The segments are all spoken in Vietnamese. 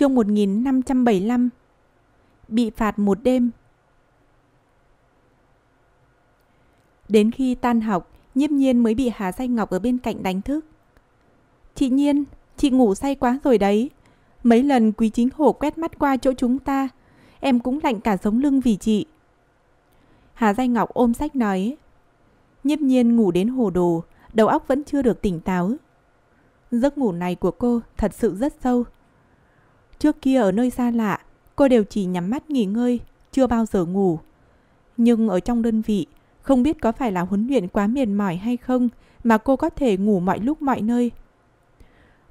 chương 1575 Bị phạt một đêm Đến khi tan học, nhiếp nhiên mới bị Hà Danh Ngọc ở bên cạnh đánh thức. Chị Nhiên, chị ngủ say quá rồi đấy. Mấy lần quý chính hổ quét mắt qua chỗ chúng ta, em cũng lạnh cả sống lưng vì chị. Hà Danh Ngọc ôm sách nói. Nhiếp nhiên ngủ đến hồ đồ, đầu óc vẫn chưa được tỉnh táo. Giấc ngủ này của cô thật sự rất sâu, Trước kia ở nơi xa lạ, cô đều chỉ nhắm mắt nghỉ ngơi, chưa bao giờ ngủ. Nhưng ở trong đơn vị, không biết có phải là huấn luyện quá mệt mỏi hay không mà cô có thể ngủ mọi lúc mọi nơi.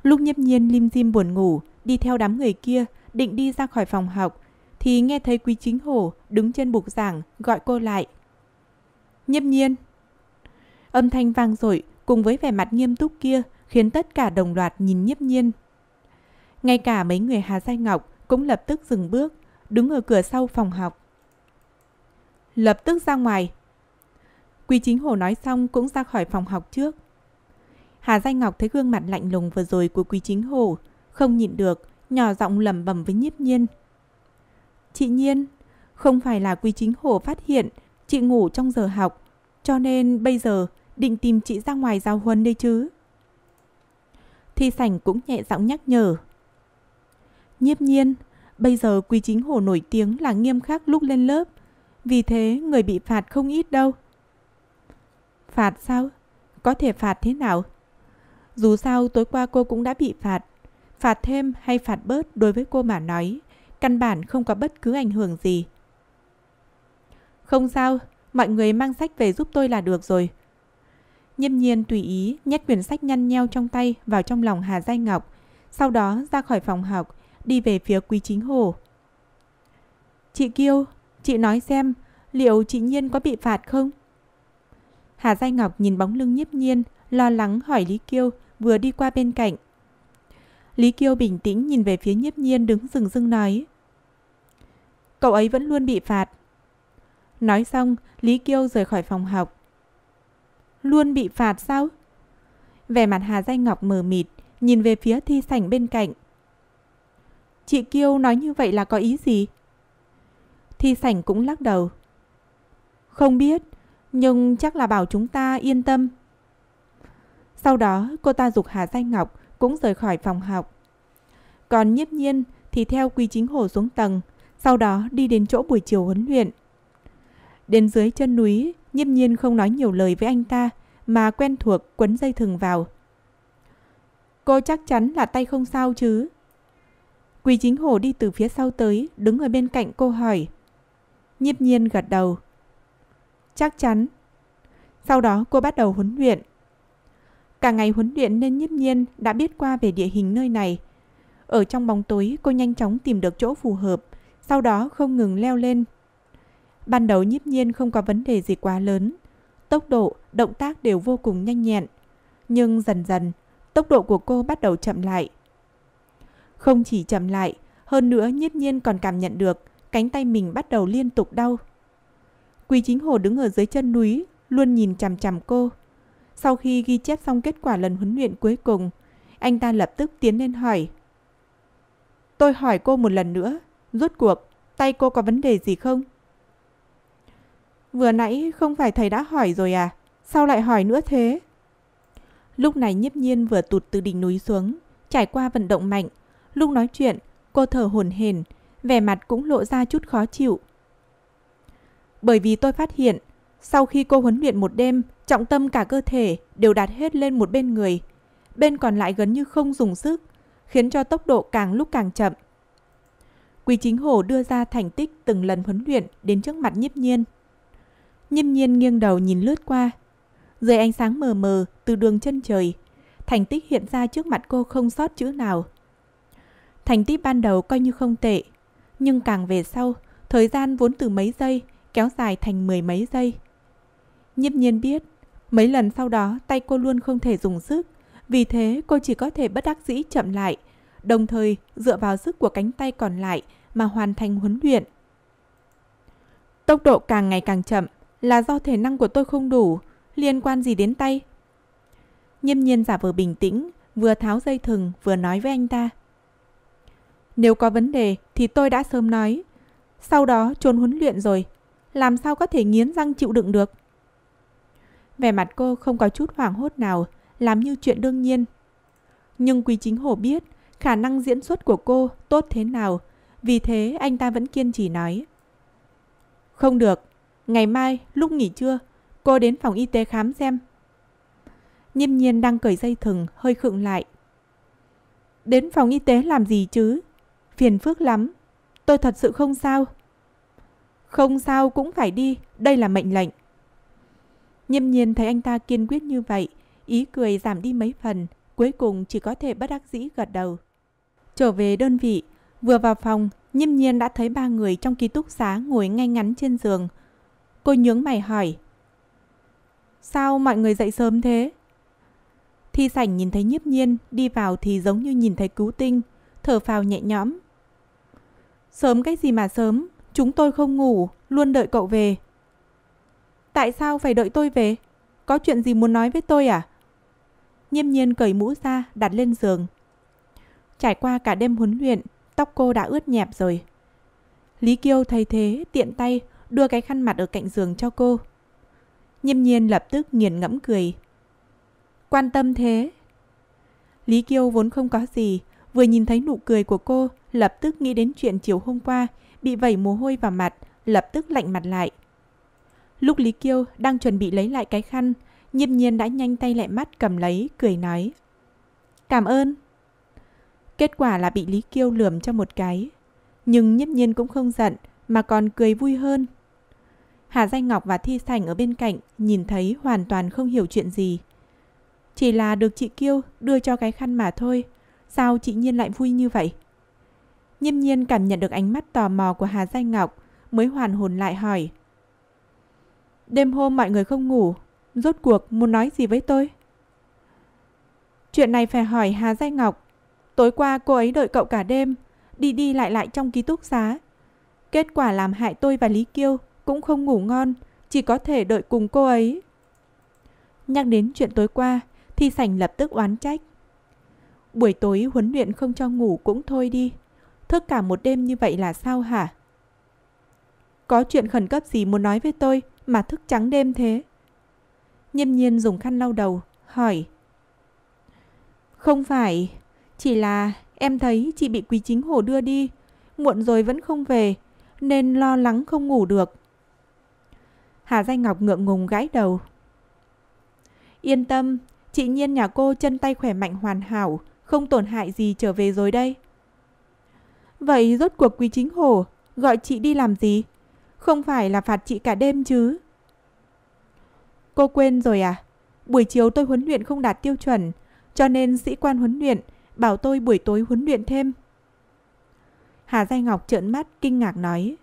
Lúc nhiếp nhiên Lim Jim buồn ngủ, đi theo đám người kia, định đi ra khỏi phòng học, thì nghe thấy Quý Chính Hổ đứng trên bục giảng gọi cô lại. Nhiếp nhiên! Âm thanh vang dội cùng với vẻ mặt nghiêm túc kia khiến tất cả đồng loạt nhìn nhiếp nhiên ngay cả mấy người Hà Giai Ngọc cũng lập tức dừng bước, đứng ở cửa sau phòng học. Lập tức ra ngoài. Quý chính hồ nói xong cũng ra khỏi phòng học trước. Hà Giai Ngọc thấy gương mặt lạnh lùng vừa rồi của Quý Chính Hồ, không nhịn được, nhỏ giọng lẩm bẩm với Nhiếp Nhiên. "Chị Nhiên, không phải là Quý Chính Hồ phát hiện chị ngủ trong giờ học, cho nên bây giờ định tìm chị ra ngoài giao huân đây chứ?" Thi Sảnh cũng nhẹ giọng nhắc nhở nhiếp nhiên. Bây giờ quy Chính hồ nổi tiếng là nghiêm khắc lúc lên lớp. Vì thế người bị phạt không ít đâu. Phạt sao? Có thể phạt thế nào? Dù sao tối qua cô cũng đã bị phạt. Phạt thêm hay phạt bớt đối với cô mà nói. Căn bản không có bất cứ ảnh hưởng gì. Không sao, mọi người mang sách về giúp tôi là được rồi. Nhiêm nhiên tùy ý nhét quyển sách nhăn nheo trong tay vào trong lòng Hà Giai Ngọc. Sau đó ra khỏi phòng học, đi về phía Quý Chính hồ. Chị Kiêu, chị nói xem, liệu chị Nhiên có bị phạt không? Hà Giai Ngọc nhìn bóng lưng nhiếp nhiên, lo lắng hỏi Lý Kiêu vừa đi qua bên cạnh. Lý Kiêu bình tĩnh nhìn về phía nhiếp nhiên đứng rừng rưng nói. Cậu ấy vẫn luôn bị phạt. Nói xong, Lý Kiêu rời khỏi phòng học. Luôn bị phạt sao? Vẻ mặt Hà Giai Ngọc mờ mịt, nhìn về phía thi sảnh bên cạnh. Chị Kiêu nói như vậy là có ý gì? Thi sảnh cũng lắc đầu. Không biết, nhưng chắc là bảo chúng ta yên tâm. Sau đó, cô ta dục Hà Danh Ngọc cũng rời khỏi phòng học. Còn nhiếp nhiên thì theo Quy Chính Hồ xuống tầng, sau đó đi đến chỗ buổi chiều huấn luyện. Đến dưới chân núi, nhiếp nhiên không nói nhiều lời với anh ta, mà quen thuộc quấn dây thừng vào. Cô chắc chắn là tay không sao chứ? Quý chính hồ đi từ phía sau tới, đứng ở bên cạnh cô hỏi. Nhiếp nhiên gật đầu. Chắc chắn. Sau đó cô bắt đầu huấn luyện. Cả ngày huấn luyện nên nhiếp nhiên đã biết qua về địa hình nơi này. Ở trong bóng tối cô nhanh chóng tìm được chỗ phù hợp, sau đó không ngừng leo lên. Ban đầu nhiếp nhiên không có vấn đề gì quá lớn. Tốc độ, động tác đều vô cùng nhanh nhẹn. Nhưng dần dần, tốc độ của cô bắt đầu chậm lại. Không chỉ chậm lại, hơn nữa nhất nhiên còn cảm nhận được cánh tay mình bắt đầu liên tục đau. Quỳ chính hồ đứng ở dưới chân núi, luôn nhìn chằm chằm cô. Sau khi ghi chép xong kết quả lần huấn luyện cuối cùng, anh ta lập tức tiến lên hỏi. Tôi hỏi cô một lần nữa, rốt cuộc, tay cô có vấn đề gì không? Vừa nãy không phải thầy đã hỏi rồi à? Sao lại hỏi nữa thế? Lúc này nhiếp nhiên vừa tụt từ đỉnh núi xuống, trải qua vận động mạnh, Lúc nói chuyện, cô thở hổn hển, vẻ mặt cũng lộ ra chút khó chịu. Bởi vì tôi phát hiện, sau khi cô huấn luyện một đêm, trọng tâm cả cơ thể đều đặt hết lên một bên người, bên còn lại gần như không dùng sức, khiến cho tốc độ càng lúc càng chậm. Quý chính hổ đưa ra thành tích từng lần huấn luyện đến trước mặt nhiếp nhiên. Nhiếp nhiên nghiêng đầu nhìn lướt qua. Dưới ánh sáng mờ mờ từ đường chân trời, thành tích hiện ra trước mặt cô không sót chữ nào. Thành tích ban đầu coi như không tệ, nhưng càng về sau, thời gian vốn từ mấy giây kéo dài thành mười mấy giây. Nhiếp nhiên biết, mấy lần sau đó tay cô luôn không thể dùng sức, vì thế cô chỉ có thể bất đắc dĩ chậm lại, đồng thời dựa vào sức của cánh tay còn lại mà hoàn thành huấn luyện. Tốc độ càng ngày càng chậm là do thể năng của tôi không đủ, liên quan gì đến tay? Nhiêm nhiên giả vờ bình tĩnh, vừa tháo dây thừng vừa nói với anh ta. Nếu có vấn đề thì tôi đã sớm nói. Sau đó trốn huấn luyện rồi, làm sao có thể nghiến răng chịu đựng được. Vẻ mặt cô không có chút hoảng hốt nào, làm như chuyện đương nhiên. Nhưng Quý Chính Hổ biết khả năng diễn xuất của cô tốt thế nào, vì thế anh ta vẫn kiên trì nói. Không được, ngày mai lúc nghỉ trưa, cô đến phòng y tế khám xem. Nhiêm nhiên đang cởi dây thừng, hơi khựng lại. Đến phòng y tế làm gì chứ? Phiền phức lắm. Tôi thật sự không sao. Không sao cũng phải đi, đây là mệnh lệnh. Nhâm nhiên thấy anh ta kiên quyết như vậy, ý cười giảm đi mấy phần, cuối cùng chỉ có thể bất đắc dĩ gật đầu. Trở về đơn vị, vừa vào phòng, Nhâm nhiên đã thấy ba người trong ký túc xá ngồi ngay ngắn trên giường. Cô nhướng mày hỏi. Sao mọi người dậy sớm thế? Thi sảnh nhìn thấy nhiếp nhiên, đi vào thì giống như nhìn thấy cứu tinh, thở phào nhẹ nhõm. Sớm cái gì mà sớm, chúng tôi không ngủ, luôn đợi cậu về. Tại sao phải đợi tôi về? Có chuyện gì muốn nói với tôi à? Nhiêm nhiên cởi mũ ra, đặt lên giường. Trải qua cả đêm huấn luyện, tóc cô đã ướt nhẹp rồi. Lý Kiêu thấy thế, tiện tay, đưa cái khăn mặt ở cạnh giường cho cô. Nhiêm nhiên lập tức nghiền ngẫm cười. Quan tâm thế. Lý Kiêu vốn không có gì, Vừa nhìn thấy nụ cười của cô, lập tức nghĩ đến chuyện chiều hôm qua, bị vẩy mồ hôi vào mặt, lập tức lạnh mặt lại. Lúc Lý Kiêu đang chuẩn bị lấy lại cái khăn, nhiếp nhiên đã nhanh tay lẹ mắt cầm lấy, cười nói. Cảm ơn. Kết quả là bị Lý Kiêu lườm cho một cái. Nhưng nhiếp nhiên cũng không giận, mà còn cười vui hơn. Hà Danh Ngọc và Thi Sành ở bên cạnh nhìn thấy hoàn toàn không hiểu chuyện gì. Chỉ là được chị Kiêu đưa cho cái khăn mà thôi, Sao chị Nhiên lại vui như vậy? Nhiêm nhiên cảm nhận được ánh mắt tò mò của Hà Giai Ngọc, mới hoàn hồn lại hỏi. Đêm hôm mọi người không ngủ, rốt cuộc muốn nói gì với tôi? Chuyện này phải hỏi Hà Giai Ngọc. Tối qua cô ấy đợi cậu cả đêm, đi đi lại lại trong ký túc xá. Kết quả làm hại tôi và Lý Kiêu cũng không ngủ ngon, chỉ có thể đợi cùng cô ấy. Nhắc đến chuyện tối qua thì sảnh lập tức oán trách. Buổi tối huấn luyện không cho ngủ cũng thôi đi. Thức cả một đêm như vậy là sao hả? Có chuyện khẩn cấp gì muốn nói với tôi mà thức trắng đêm thế? Nhiêm nhiên dùng khăn lau đầu, hỏi. Không phải, chỉ là em thấy chị bị quý chính hồ đưa đi. Muộn rồi vẫn không về, nên lo lắng không ngủ được. Hà Danh Ngọc ngượng ngùng gãi đầu. Yên tâm, chị Nhiên nhà cô chân tay khỏe mạnh hoàn hảo, không tổn hại gì trở về rồi đây. Vậy rốt cuộc quý chính hổ gọi chị đi làm gì? Không phải là phạt chị cả đêm chứ? Cô quên rồi à? Buổi chiều tôi huấn luyện không đạt tiêu chuẩn, cho nên sĩ quan huấn luyện bảo tôi buổi tối huấn luyện thêm. Hà Giai Ngọc trợn mắt kinh ngạc nói.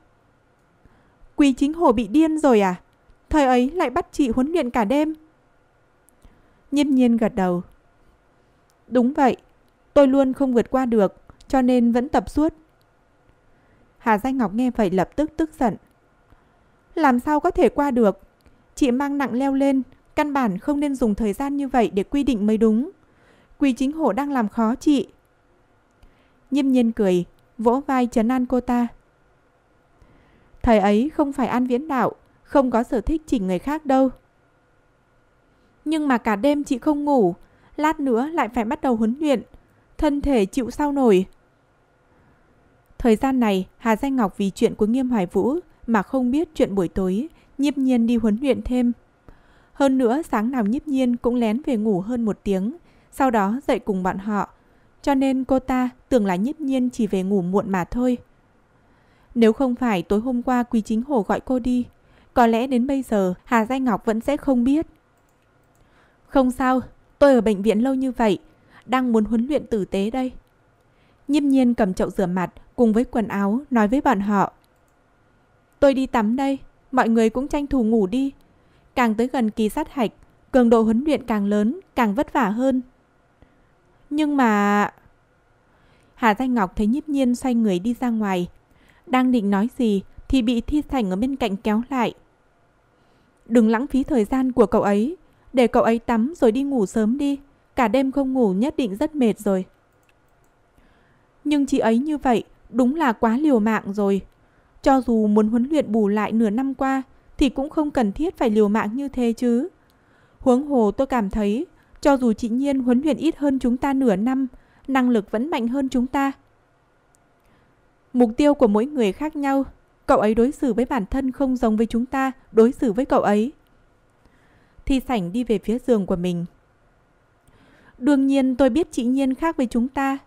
Quý chính hổ bị điên rồi à? Thời ấy lại bắt chị huấn luyện cả đêm. Nhiên nhiên gật đầu. Đúng vậy, Tôi luôn không vượt qua được, cho nên vẫn tập suốt. Hà Danh Ngọc nghe vậy lập tức tức giận. Làm sao có thể qua được? Chị mang nặng leo lên, căn bản không nên dùng thời gian như vậy để quy định mới đúng. Quỳ chính hộ đang làm khó chị. Nhiêm nhiên cười, vỗ vai chấn an cô ta. Thời ấy không phải an viễn đạo, không có sở thích chỉnh người khác đâu. Nhưng mà cả đêm chị không ngủ, lát nữa lại phải bắt đầu huấn luyện, thân thể chịu sao nổi. Thời gian này, Hà Danh Ngọc vì chuyện của Nghiêm Hoài Vũ mà không biết chuyện buổi tối, nhiếp nhiên đi huấn luyện thêm. Hơn nữa, sáng nào nhiếp nhiên cũng lén về ngủ hơn một tiếng, sau đó dậy cùng bọn họ. Cho nên cô ta tưởng là nhiếp nhiên chỉ về ngủ muộn mà thôi. Nếu không phải tối hôm qua Quý Chính Hồ gọi cô đi, có lẽ đến bây giờ Hà Danh Ngọc vẫn sẽ không biết. Không sao, tôi ở bệnh viện lâu như vậy, đang muốn huấn luyện tử tế đây. Nhiêm nhiên cầm chậu rửa mặt cùng với quần áo nói với bọn họ. Tôi đi tắm đây, mọi người cũng tranh thủ ngủ đi. Càng tới gần kỳ sát hạch, cường độ huấn luyện càng lớn, càng vất vả hơn. Nhưng mà... Hà Danh Ngọc thấy nhiếp nhiên xoay người đi ra ngoài. Đang định nói gì thì bị Thi Thành ở bên cạnh kéo lại. Đừng lãng phí thời gian của cậu ấy, để cậu ấy tắm rồi đi ngủ sớm đi cả đêm không ngủ nhất định rất mệt rồi. Nhưng chị ấy như vậy đúng là quá liều mạng rồi. Cho dù muốn huấn luyện bù lại nửa năm qua thì cũng không cần thiết phải liều mạng như thế chứ. Huống hồ tôi cảm thấy cho dù chị Nhiên huấn luyện ít hơn chúng ta nửa năm, năng lực vẫn mạnh hơn chúng ta. Mục tiêu của mỗi người khác nhau, cậu ấy đối xử với bản thân không giống với chúng ta đối xử với cậu ấy. Thi sảnh đi về phía giường của mình, Đương nhiên tôi biết chị Nhiên khác với chúng ta.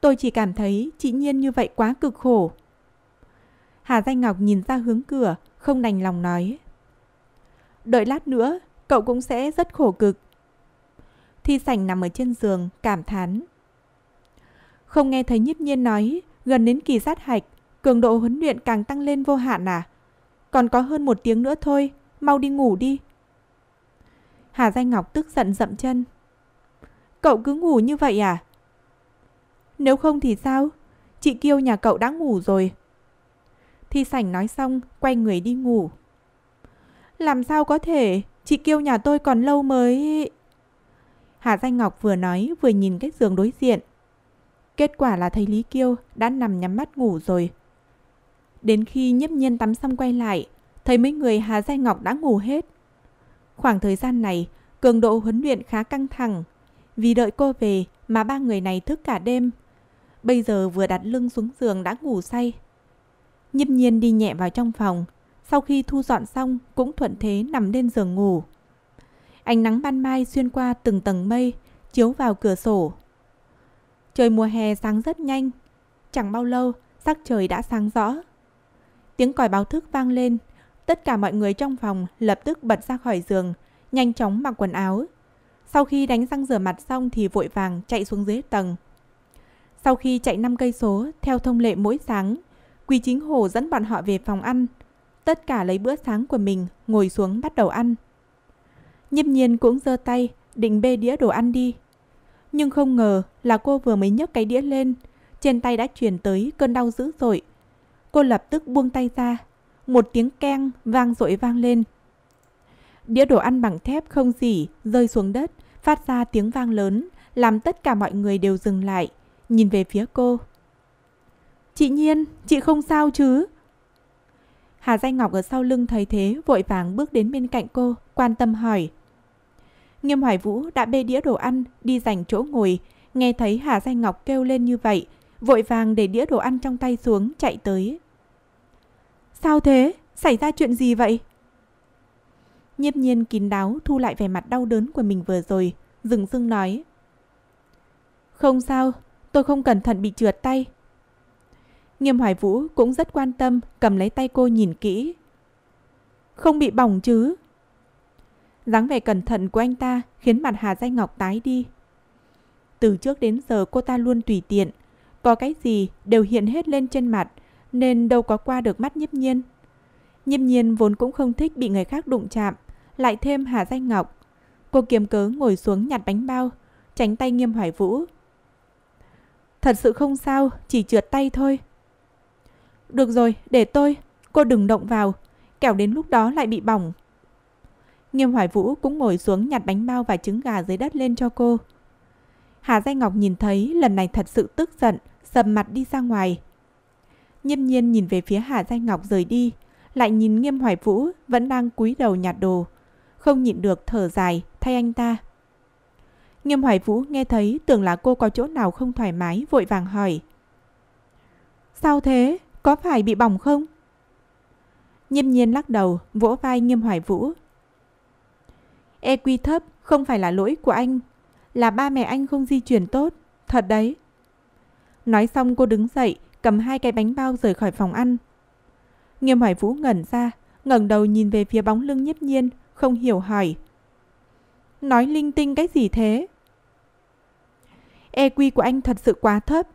Tôi chỉ cảm thấy chị Nhiên như vậy quá cực khổ. Hà Danh Ngọc nhìn ra hướng cửa, không đành lòng nói. Đợi lát nữa, cậu cũng sẽ rất khổ cực. Thi sảnh nằm ở trên giường, cảm thán. Không nghe thấy nhiếp nhiên nói, gần đến kỳ sát hạch, cường độ huấn luyện càng tăng lên vô hạn à? Còn có hơn một tiếng nữa thôi, mau đi ngủ đi. Hà Danh Ngọc tức giận dậm chân. Cậu cứ ngủ như vậy à? Nếu không thì sao? Chị Kiêu nhà cậu đã ngủ rồi. Thi sảnh nói xong, quay người đi ngủ. Làm sao có thể, chị Kiêu nhà tôi còn lâu mới... Hà Danh Ngọc vừa nói vừa nhìn cái giường đối diện. Kết quả là thấy Lý Kiêu đã nằm nhắm mắt ngủ rồi. Đến khi nhấp nhiên tắm xong quay lại, thấy mấy người Hà Danh Ngọc đã ngủ hết. Khoảng thời gian này, cường độ huấn luyện khá căng thẳng vì đợi cô về mà ba người này thức cả đêm. Bây giờ vừa đặt lưng xuống giường đã ngủ say. Nhâm nhiên đi nhẹ vào trong phòng. Sau khi thu dọn xong cũng thuận thế nằm lên giường ngủ. Ánh nắng ban mai xuyên qua từng tầng mây, chiếu vào cửa sổ. Trời mùa hè sáng rất nhanh. Chẳng bao lâu, sắc trời đã sáng rõ. Tiếng còi báo thức vang lên. Tất cả mọi người trong phòng lập tức bật ra khỏi giường, nhanh chóng mặc quần áo, sau khi đánh răng rửa mặt xong thì vội vàng chạy xuống dưới tầng. Sau khi chạy 5 cây số, theo thông lệ mỗi sáng, Quý Chính Hồ dẫn bọn họ về phòng ăn. Tất cả lấy bữa sáng của mình, ngồi xuống bắt đầu ăn. nhâm nhiên cũng giơ tay, định bê đĩa đồ ăn đi. Nhưng không ngờ là cô vừa mới nhấc cái đĩa lên, trên tay đã truyền tới cơn đau dữ dội. Cô lập tức buông tay ra, một tiếng keng vang dội vang lên. Đĩa đồ ăn bằng thép không dỉ rơi xuống đất, phát ra tiếng vang lớn, làm tất cả mọi người đều dừng lại, nhìn về phía cô. Chị Nhiên, chị không sao chứ? Hà Danh Ngọc ở sau lưng thấy thế, vội vàng bước đến bên cạnh cô, quan tâm hỏi. Nghiêm Hoài Vũ đã bê đĩa đồ ăn, đi dành chỗ ngồi, nghe thấy Hà Danh Ngọc kêu lên như vậy, vội vàng để đĩa đồ ăn trong tay xuống, chạy tới. Sao thế? Xảy ra chuyện gì vậy? Nhiếp nhiên kín đáo thu lại vẻ mặt đau đớn của mình vừa rồi, dừng dưng nói. Không sao, tôi không cẩn thận bị trượt tay. Nghiêm Hoài Vũ cũng rất quan tâm, cầm lấy tay cô nhìn kỹ. Không bị bỏng chứ? dáng vẻ cẩn thận của anh ta khiến mặt Hà Danh Ngọc tái đi. Từ trước đến giờ cô ta luôn tùy tiện, có cái gì đều hiện hết lên trên mặt, nên đâu có qua được mắt nhiếp nhiên. Nhiếp nhiên vốn cũng không thích bị người khác đụng chạm, lại thêm Hà Danh Ngọc. Cô kiềm cớ ngồi xuống nhặt bánh bao, tránh tay Nghiêm Hoài Vũ. Thật sự không sao, chỉ trượt tay thôi. Được rồi, để tôi, cô đừng động vào, kẻo đến lúc đó lại bị bỏng. Nghiêm Hoài Vũ cũng ngồi xuống nhặt bánh bao và trứng gà dưới đất lên cho cô. Hà Danh Ngọc nhìn thấy lần này thật sự tức giận, sầm mặt đi ra ngoài. Nghiêm nhiên nhìn về phía Hà Danh Ngọc rời đi, lại nhìn Nghiêm Hoài Vũ vẫn đang cúi đầu nhặt đồ, không nhịn được thở dài thay anh ta. Nghiêm Hoài Vũ nghe thấy tưởng là cô có chỗ nào không thoải mái vội vàng hỏi. Sao thế? Có phải bị bỏng không? Nghiêm nhiên lắc đầu, vỗ vai Nghiêm Hoài Vũ. e quy thấp không phải là lỗi của anh, là ba mẹ anh không di chuyển tốt, thật đấy. Nói xong cô đứng dậy, cầm hai cái bánh bao rời khỏi phòng ăn. Nghiêm Hoài Vũ ngẩn ra, ngẩng đầu nhìn về phía bóng lưng nhiếp nhiên, không hiểu hỏi. Nói linh tinh cái gì thế? EQ của anh thật sự quá thấp.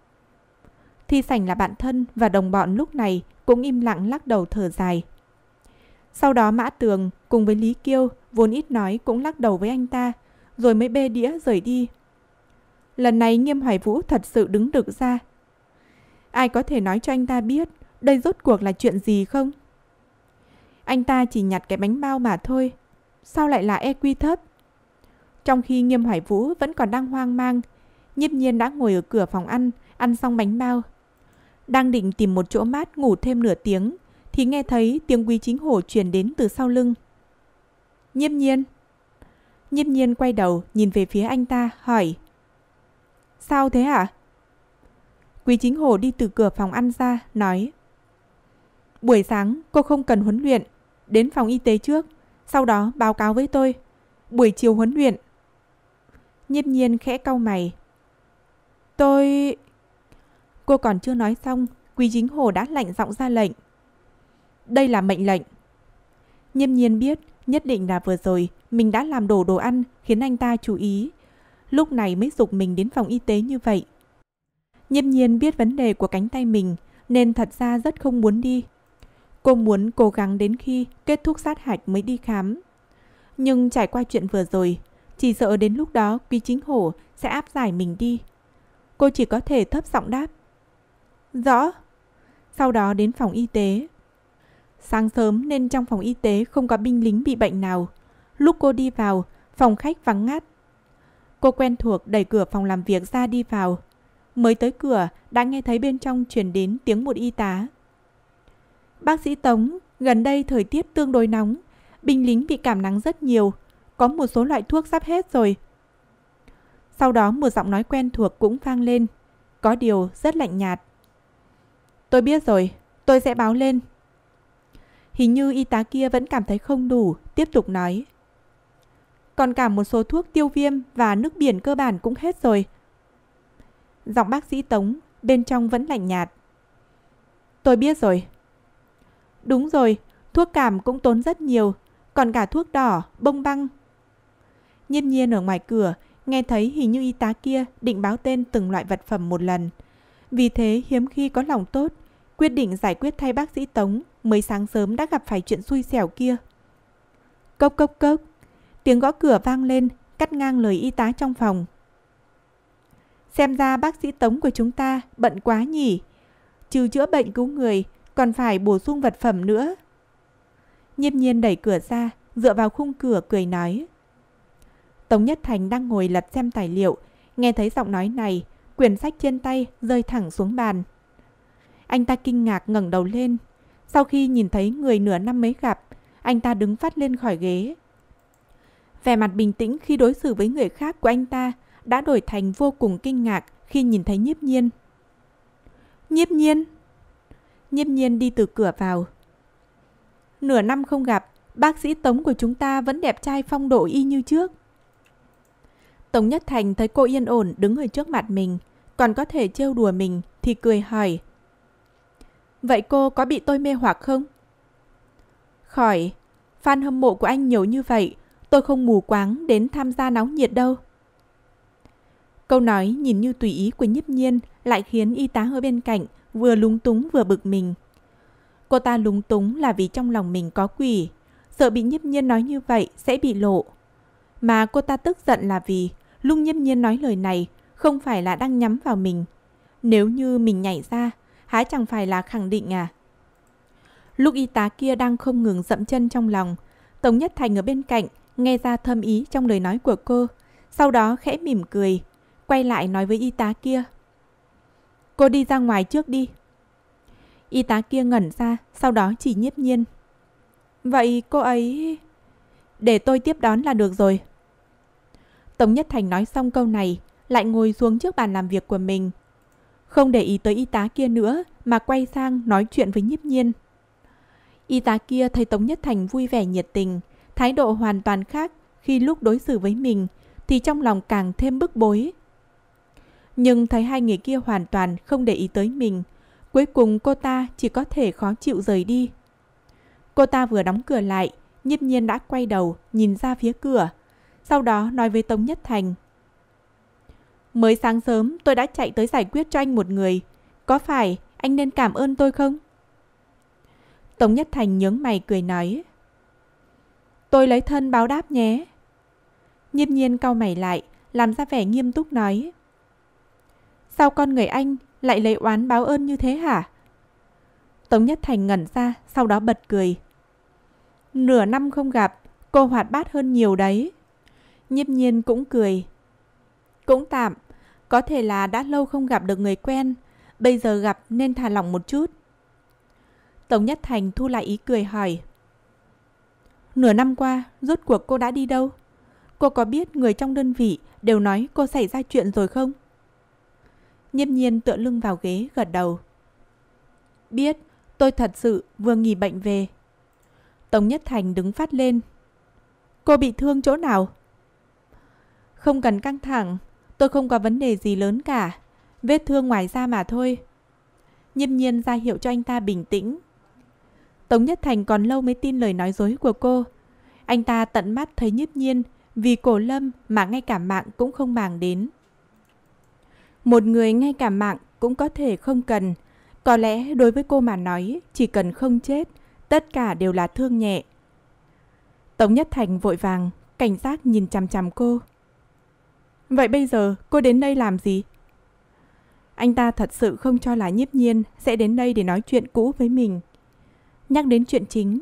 Thi sảnh là bạn thân và đồng bọn lúc này cũng im lặng lắc đầu thở dài. Sau đó Mã Tường cùng với Lý Kiêu vốn ít nói cũng lắc đầu với anh ta, rồi mới bê đĩa rời đi. Lần này Nghiêm Hoài Vũ thật sự đứng được ra. Ai có thể nói cho anh ta biết đây rốt cuộc là chuyện gì không? Anh ta chỉ nhặt cái bánh bao mà thôi, sao lại là EQ thấp? Trong khi Nghiêm Hoài Vũ vẫn còn đang hoang mang, nhiếp nhiên đã ngồi ở cửa phòng ăn, ăn xong bánh bao. Đang định tìm một chỗ mát ngủ thêm nửa tiếng, thì nghe thấy tiếng quý chính hổ truyền đến từ sau lưng. nhiêm nhiên! nhiêm nhiên quay đầu nhìn về phía anh ta, hỏi. Sao thế hả? Quý chính hổ đi từ cửa phòng ăn ra, nói. Buổi sáng cô không cần huấn luyện, đến phòng y tế trước. Sau đó báo cáo với tôi. Buổi chiều huấn luyện. Nhiếp nhiên khẽ cau mày. Tôi... Cô còn chưa nói xong, Quý chính Hồ đã lạnh giọng ra lệnh. Đây là mệnh lệnh. nhiêm nhiên biết, nhất định là vừa rồi mình đã làm đổ đồ ăn khiến anh ta chú ý. Lúc này mới dục mình đến phòng y tế như vậy. nhiêm nhiên biết vấn đề của cánh tay mình nên thật ra rất không muốn đi. Cô muốn cố gắng đến khi kết thúc sát hạch mới đi khám. Nhưng trải qua chuyện vừa rồi, chỉ sợ đến lúc đó Quý Chính Hổ sẽ áp giải mình đi. Cô chỉ có thể thấp giọng đáp. Rõ. Sau đó đến phòng y tế. Sáng sớm nên trong phòng y tế không có binh lính bị bệnh nào. Lúc cô đi vào, phòng khách vắng ngắt. Cô quen thuộc đẩy cửa phòng làm việc ra đi vào. Mới tới cửa đã nghe thấy bên trong truyền đến tiếng một y tá. Bác sĩ Tống, gần đây thời tiết tương đối nóng, binh lính bị cảm nắng rất nhiều, có một số loại thuốc sắp hết rồi. Sau đó một giọng nói quen thuộc cũng vang lên, có điều rất lạnh nhạt. Tôi biết rồi, tôi sẽ báo lên. Hình như y tá kia vẫn cảm thấy không đủ, tiếp tục nói. Còn cả một số thuốc tiêu viêm và nước biển cơ bản cũng hết rồi. Giọng bác sĩ Tống, bên trong vẫn lạnh nhạt. Tôi biết rồi, Đúng rồi, thuốc cảm cũng tốn rất nhiều, còn cả thuốc đỏ, bông băng. Nhiên nhiên ở ngoài cửa, nghe thấy hình như y tá kia định báo tên từng loại vật phẩm một lần. Vì thế hiếm khi có lòng tốt, quyết định giải quyết thay bác sĩ Tống mới sáng sớm đã gặp phải chuyện xui xẻo kia. Cốc cốc cốc, tiếng gõ cửa vang lên, cắt ngang lời y tá trong phòng. Xem ra bác sĩ Tống của chúng ta bận quá nhỉ. Trừ chữa bệnh cứu người, còn phải bổ sung vật phẩm nữa. Nhiếp nhiên đẩy cửa ra, dựa vào khung cửa cười nói. Tống Nhất Thành đang ngồi lật xem tài liệu, nghe thấy giọng nói này, quyển sách trên tay rơi thẳng xuống bàn. Anh ta kinh ngạc ngẩng đầu lên. Sau khi nhìn thấy người nửa năm mới gặp, anh ta đứng phát lên khỏi ghế. Vẻ mặt bình tĩnh khi đối xử với người khác của anh ta đã đổi thành vô cùng kinh ngạc khi nhìn thấy nhiếp nhiên. Nhiếp nhiên! nhiếp nhiên đi từ cửa vào. Nửa năm không gặp, bác sĩ Tống của chúng ta vẫn đẹp trai phong độ y như trước. Tống Nhất Thành thấy cô yên ổn đứng ở trước mặt mình, còn có thể trêu đùa mình thì cười hỏi. Vậy cô có bị tôi mê hoặc không? Khỏi, fan hâm mộ của anh nhiều như vậy, tôi không mù quáng đến tham gia náo nhiệt đâu. Câu nói nhìn như tùy ý của nhiếp nhiên lại khiến y tá ở bên cạnh vừa lúng túng vừa bực mình. Cô ta lúng túng là vì trong lòng mình có quỷ, sợ bị nhiếp nhiên nói như vậy sẽ bị lộ. Mà cô ta tức giận là vì lúc nhiếp nhiên nói lời này không phải là đang nhắm vào mình. Nếu như mình nhảy ra, há chẳng phải là khẳng định à? Lúc y tá kia đang không ngừng dậm chân trong lòng, Tống Nhất Thành ở bên cạnh nghe ra thâm ý trong lời nói của cô, sau đó khẽ mỉm cười, quay lại nói với y tá kia. Cô đi ra ngoài trước đi. Y tá kia ngẩn ra, sau đó chỉ nhiếp nhiên. Vậy cô ấy... Để tôi tiếp đón là được rồi. Tống Nhất Thành nói xong câu này, lại ngồi xuống trước bàn làm việc của mình. Không để ý tới y tá kia nữa mà quay sang nói chuyện với nhiếp nhiên. Y tá kia thấy Tống Nhất Thành vui vẻ nhiệt tình, thái độ hoàn toàn khác khi lúc đối xử với mình thì trong lòng càng thêm bức bối nhưng thấy hai người kia hoàn toàn không để ý tới mình. Cuối cùng cô ta chỉ có thể khó chịu rời đi. Cô ta vừa đóng cửa lại, nhiếp nhiên đã quay đầu, nhìn ra phía cửa. Sau đó nói với Tống Nhất Thành. Mới sáng sớm tôi đã chạy tới giải quyết cho anh một người. Có phải anh nên cảm ơn tôi không? Tống Nhất Thành nhướng mày cười nói. Tôi lấy thân báo đáp nhé. Nhiếp nhiên cau mày lại, làm ra vẻ nghiêm túc nói. Sao con người anh lại lấy oán báo ơn như thế hả? Tống Nhất Thành ngẩn ra, sau đó bật cười. Nửa năm không gặp, cô hoạt bát hơn nhiều đấy. Nhiếp nhiên cũng cười. Cũng tạm, có thể là đã lâu không gặp được người quen, bây giờ gặp nên thả lỏng một chút. Tống Nhất Thành thu lại ý cười hỏi. Nửa năm qua, rốt cuộc cô đã đi đâu? Cô có biết người trong đơn vị đều nói cô xảy ra chuyện rồi không? Nhiếp nhiên tựa lưng vào ghế gật đầu. Biết, tôi thật sự vừa nghỉ bệnh về. Tống Nhất Thành đứng phát lên. Cô bị thương chỗ nào? Không cần căng thẳng, tôi không có vấn đề gì lớn cả. Vết thương ngoài da mà thôi. Nhiếp nhiên ra hiệu cho anh ta bình tĩnh. Tống Nhất Thành còn lâu mới tin lời nói dối của cô. Anh ta tận mắt thấy nhiếp nhiên vì cổ lâm mà ngay cả mạng cũng không màng đến. Một người ngay cả mạng cũng có thể không cần. Có lẽ đối với cô mà nói, chỉ cần không chết, tất cả đều là thương nhẹ. Tống Nhất Thành vội vàng, cảnh giác nhìn chằm chằm cô. Vậy bây giờ cô đến đây làm gì? Anh ta thật sự không cho là nhiếp nhiên sẽ đến đây để nói chuyện cũ với mình. Nhắc đến chuyện chính,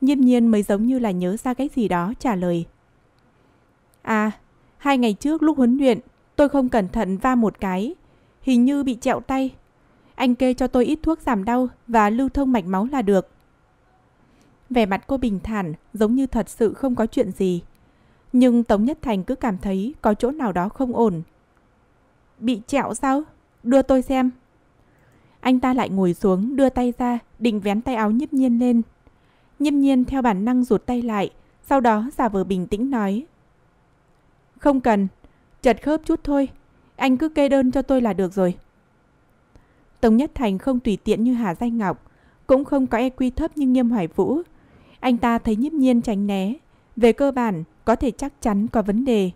nhiếp nhiên mới giống như là nhớ ra cái gì đó trả lời. À, hai ngày trước lúc huấn luyện Tôi không cẩn thận va một cái, hình như bị trẹo tay. Anh kê cho tôi ít thuốc giảm đau và lưu thông mạch máu là được. Vẻ mặt cô bình thản, giống như thật sự không có chuyện gì. Nhưng Tống Nhất Thành cứ cảm thấy có chỗ nào đó không ổn. Bị trẹo sao? Đưa tôi xem. Anh ta lại ngồi xuống, đưa tay ra, định vén tay áo nhiếp nhiên lên. Nhiếp nhiên theo bản năng rụt tay lại, sau đó giả vờ bình tĩnh nói. Không cần, Chật khớp chút thôi, anh cứ kê đơn cho tôi là được rồi. Tống Nhất Thành không tùy tiện như Hà Danh Ngọc, cũng không có EQ thấp như Nghiêm Hoài Vũ. Anh ta thấy nhiếp nhiên tránh né, về cơ bản có thể chắc chắn có vấn đề.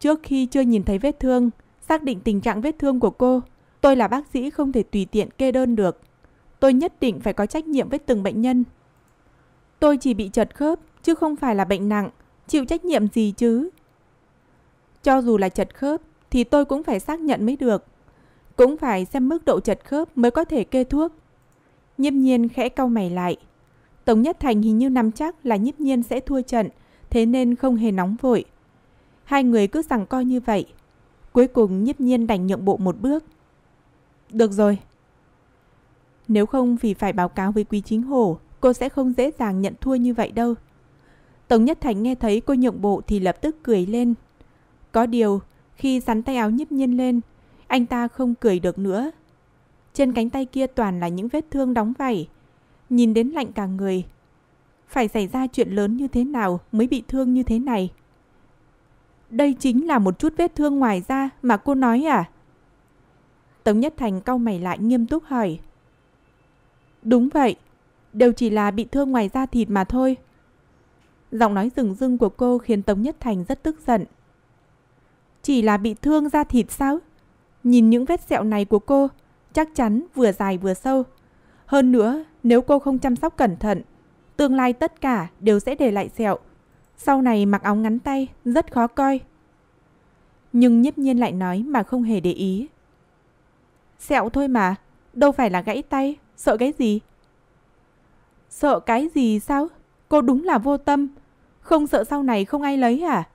Trước khi chưa nhìn thấy vết thương, xác định tình trạng vết thương của cô, tôi là bác sĩ không thể tùy tiện kê đơn được. Tôi nhất định phải có trách nhiệm với từng bệnh nhân. Tôi chỉ bị chật khớp, chứ không phải là bệnh nặng, chịu trách nhiệm gì chứ. Cho dù là chật khớp thì tôi cũng phải xác nhận mới được. Cũng phải xem mức độ chật khớp mới có thể kê thuốc. Nhiếp nhiên khẽ cau mày lại. Tống Nhất Thành hình như nắm chắc là nhiếp nhiên sẽ thua trận, thế nên không hề nóng vội. Hai người cứ rằng coi như vậy. Cuối cùng nhiếp nhiên đành nhượng bộ một bước. Được rồi. Nếu không vì phải báo cáo với Quý Chính Hổ, cô sẽ không dễ dàng nhận thua như vậy đâu. Tống Nhất Thành nghe thấy cô nhượng bộ thì lập tức cười lên, có điều, khi sắn tay áo nhíp nhiên lên, anh ta không cười được nữa. Trên cánh tay kia toàn là những vết thương đóng vảy, nhìn đến lạnh cả người. Phải xảy ra chuyện lớn như thế nào mới bị thương như thế này? Đây chính là một chút vết thương ngoài da mà cô nói à? Tống Nhất Thành cau mày lại nghiêm túc hỏi. Đúng vậy, đều chỉ là bị thương ngoài da thịt mà thôi. Giọng nói rừng rưng của cô khiến Tống Nhất Thành rất tức giận. Chỉ là bị thương da thịt sao? Nhìn những vết sẹo này của cô, chắc chắn vừa dài vừa sâu. Hơn nữa, nếu cô không chăm sóc cẩn thận, tương lai tất cả đều sẽ để lại sẹo. Sau này mặc áo ngắn tay, rất khó coi. Nhưng nhiếp nhiên lại nói mà không hề để ý. Sẹo thôi mà, đâu phải là gãy tay, sợ cái gì? Sợ cái gì sao? Cô đúng là vô tâm. Không sợ sau này không ai lấy à?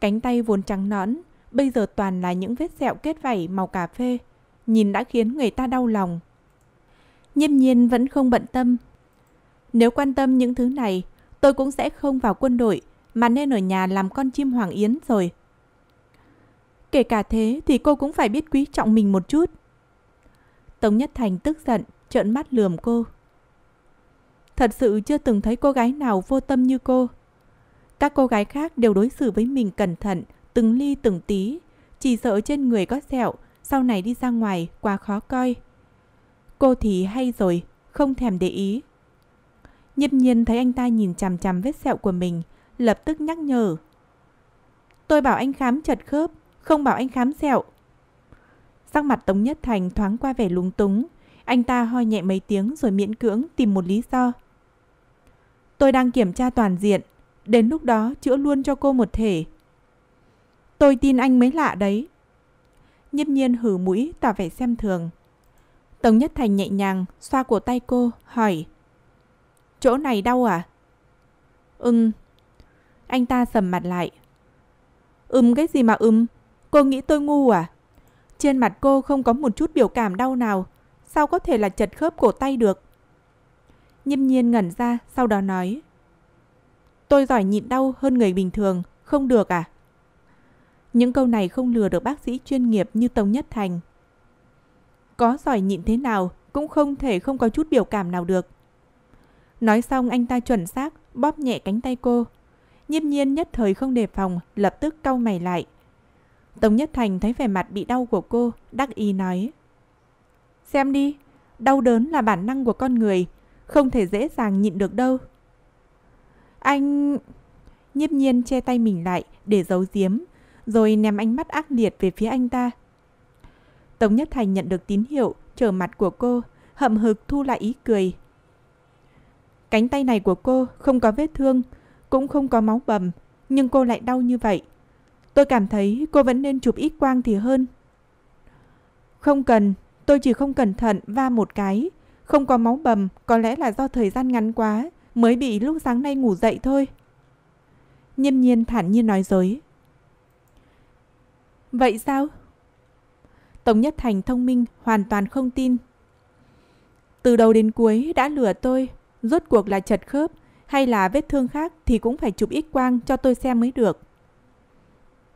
Cánh tay vốn trắng nõn, bây giờ toàn là những vết sẹo kết vảy màu cà phê, nhìn đã khiến người ta đau lòng. Nhiêm nhiên vẫn không bận tâm. Nếu quan tâm những thứ này, tôi cũng sẽ không vào quân đội mà nên ở nhà làm con chim hoàng yến rồi. Kể cả thế thì cô cũng phải biết quý trọng mình một chút. Tống Nhất Thành tức giận, trợn mắt lườm cô. Thật sự chưa từng thấy cô gái nào vô tâm như cô. Các cô gái khác đều đối xử với mình cẩn thận, từng ly từng tí, chỉ sợ trên người có sẹo, sau này đi ra ngoài quá khó coi. Cô thì hay rồi, không thèm để ý. Nhiếp nhiên thấy anh ta nhìn chằm chằm vết sẹo của mình, lập tức nhắc nhở. Tôi bảo anh khám chật khớp, không bảo anh khám sẹo. Sắc mặt Tống Nhất Thành thoáng qua vẻ lúng túng, anh ta ho nhẹ mấy tiếng rồi miễn cưỡng tìm một lý do. Tôi đang kiểm tra toàn diện, Đến lúc đó chữa luôn cho cô một thể. Tôi tin anh mới lạ đấy. Nhất nhiên hử mũi tỏ vẻ xem thường. Tống Nhất Thành nhẹ nhàng xoa cổ tay cô, hỏi. Chỗ này đau à? Ừm. Anh ta sầm mặt lại. Ừm cái gì mà ừm? Cô nghĩ tôi ngu à? Trên mặt cô không có một chút biểu cảm đau nào. Sao có thể là chật khớp cổ tay được? Nhâm nhiên ngẩn ra, sau đó nói. Tôi giỏi nhịn đau hơn người bình thường, không được à? Những câu này không lừa được bác sĩ chuyên nghiệp như Tống Nhất Thành. Có giỏi nhịn thế nào cũng không thể không có chút biểu cảm nào được. Nói xong anh ta chuẩn xác bóp nhẹ cánh tay cô. Nhiên nhiên nhất thời không đề phòng, lập tức cau mày lại. Tống Nhất Thành thấy vẻ mặt bị đau của cô, đắc ý nói. Xem đi, đau đớn là bản năng của con người, không thể dễ dàng nhịn được đâu. Anh... Nhiếp nhiên che tay mình lại để giấu giếm, rồi ném ánh mắt ác liệt về phía anh ta. Tống Nhất Thành nhận được tín hiệu, trở mặt của cô, hậm hực thu lại ý cười. Cánh tay này của cô không có vết thương, cũng không có máu bầm, nhưng cô lại đau như vậy. Tôi cảm thấy cô vẫn nên chụp ít quang thì hơn. Không cần, tôi chỉ không cẩn thận va một cái. Không có máu bầm, có lẽ là do thời gian ngắn quá mới bị lúc sáng nay ngủ dậy thôi. Nhâm nhiên thản nhiên nói dối. Vậy sao? Tống Nhất Thành thông minh hoàn toàn không tin. Từ đầu đến cuối đã lừa tôi, rốt cuộc là chật khớp hay là vết thương khác thì cũng phải chụp ít quang cho tôi xem mới được.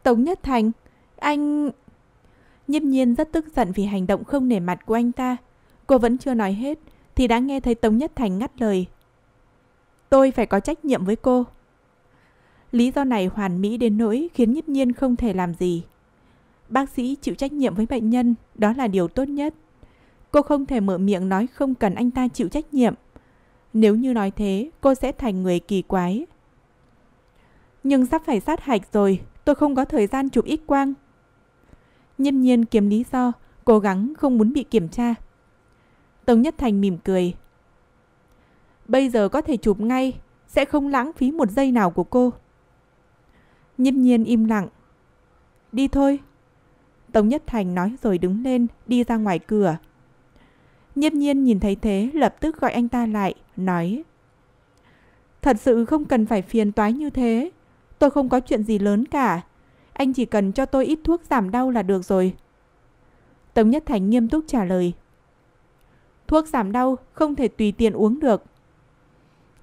Tống Nhất Thành, anh... Nhiêm nhiên rất tức giận vì hành động không nể mặt của anh ta. Cô vẫn chưa nói hết thì đã nghe thấy Tống Nhất Thành ngắt lời. Tôi phải có trách nhiệm với cô. Lý do này hoàn mỹ đến nỗi khiến nhiếp nhiên không thể làm gì. Bác sĩ chịu trách nhiệm với bệnh nhân, đó là điều tốt nhất. Cô không thể mở miệng nói không cần anh ta chịu trách nhiệm. Nếu như nói thế, cô sẽ thành người kỳ quái. Nhưng sắp phải sát hạch rồi, tôi không có thời gian chụp ít quang. Nhiêm nhiên kiếm lý do, cố gắng không muốn bị kiểm tra. Tống Nhất Thành mỉm cười, Bây giờ có thể chụp ngay, sẽ không lãng phí một giây nào của cô. nhâm nhiên im lặng. Đi thôi. Tống Nhất Thành nói rồi đứng lên, đi ra ngoài cửa. nhâm nhiên nhìn thấy thế, lập tức gọi anh ta lại, nói. Thật sự không cần phải phiền toái như thế. Tôi không có chuyện gì lớn cả. Anh chỉ cần cho tôi ít thuốc giảm đau là được rồi. Tống Nhất Thành nghiêm túc trả lời. Thuốc giảm đau không thể tùy tiện uống được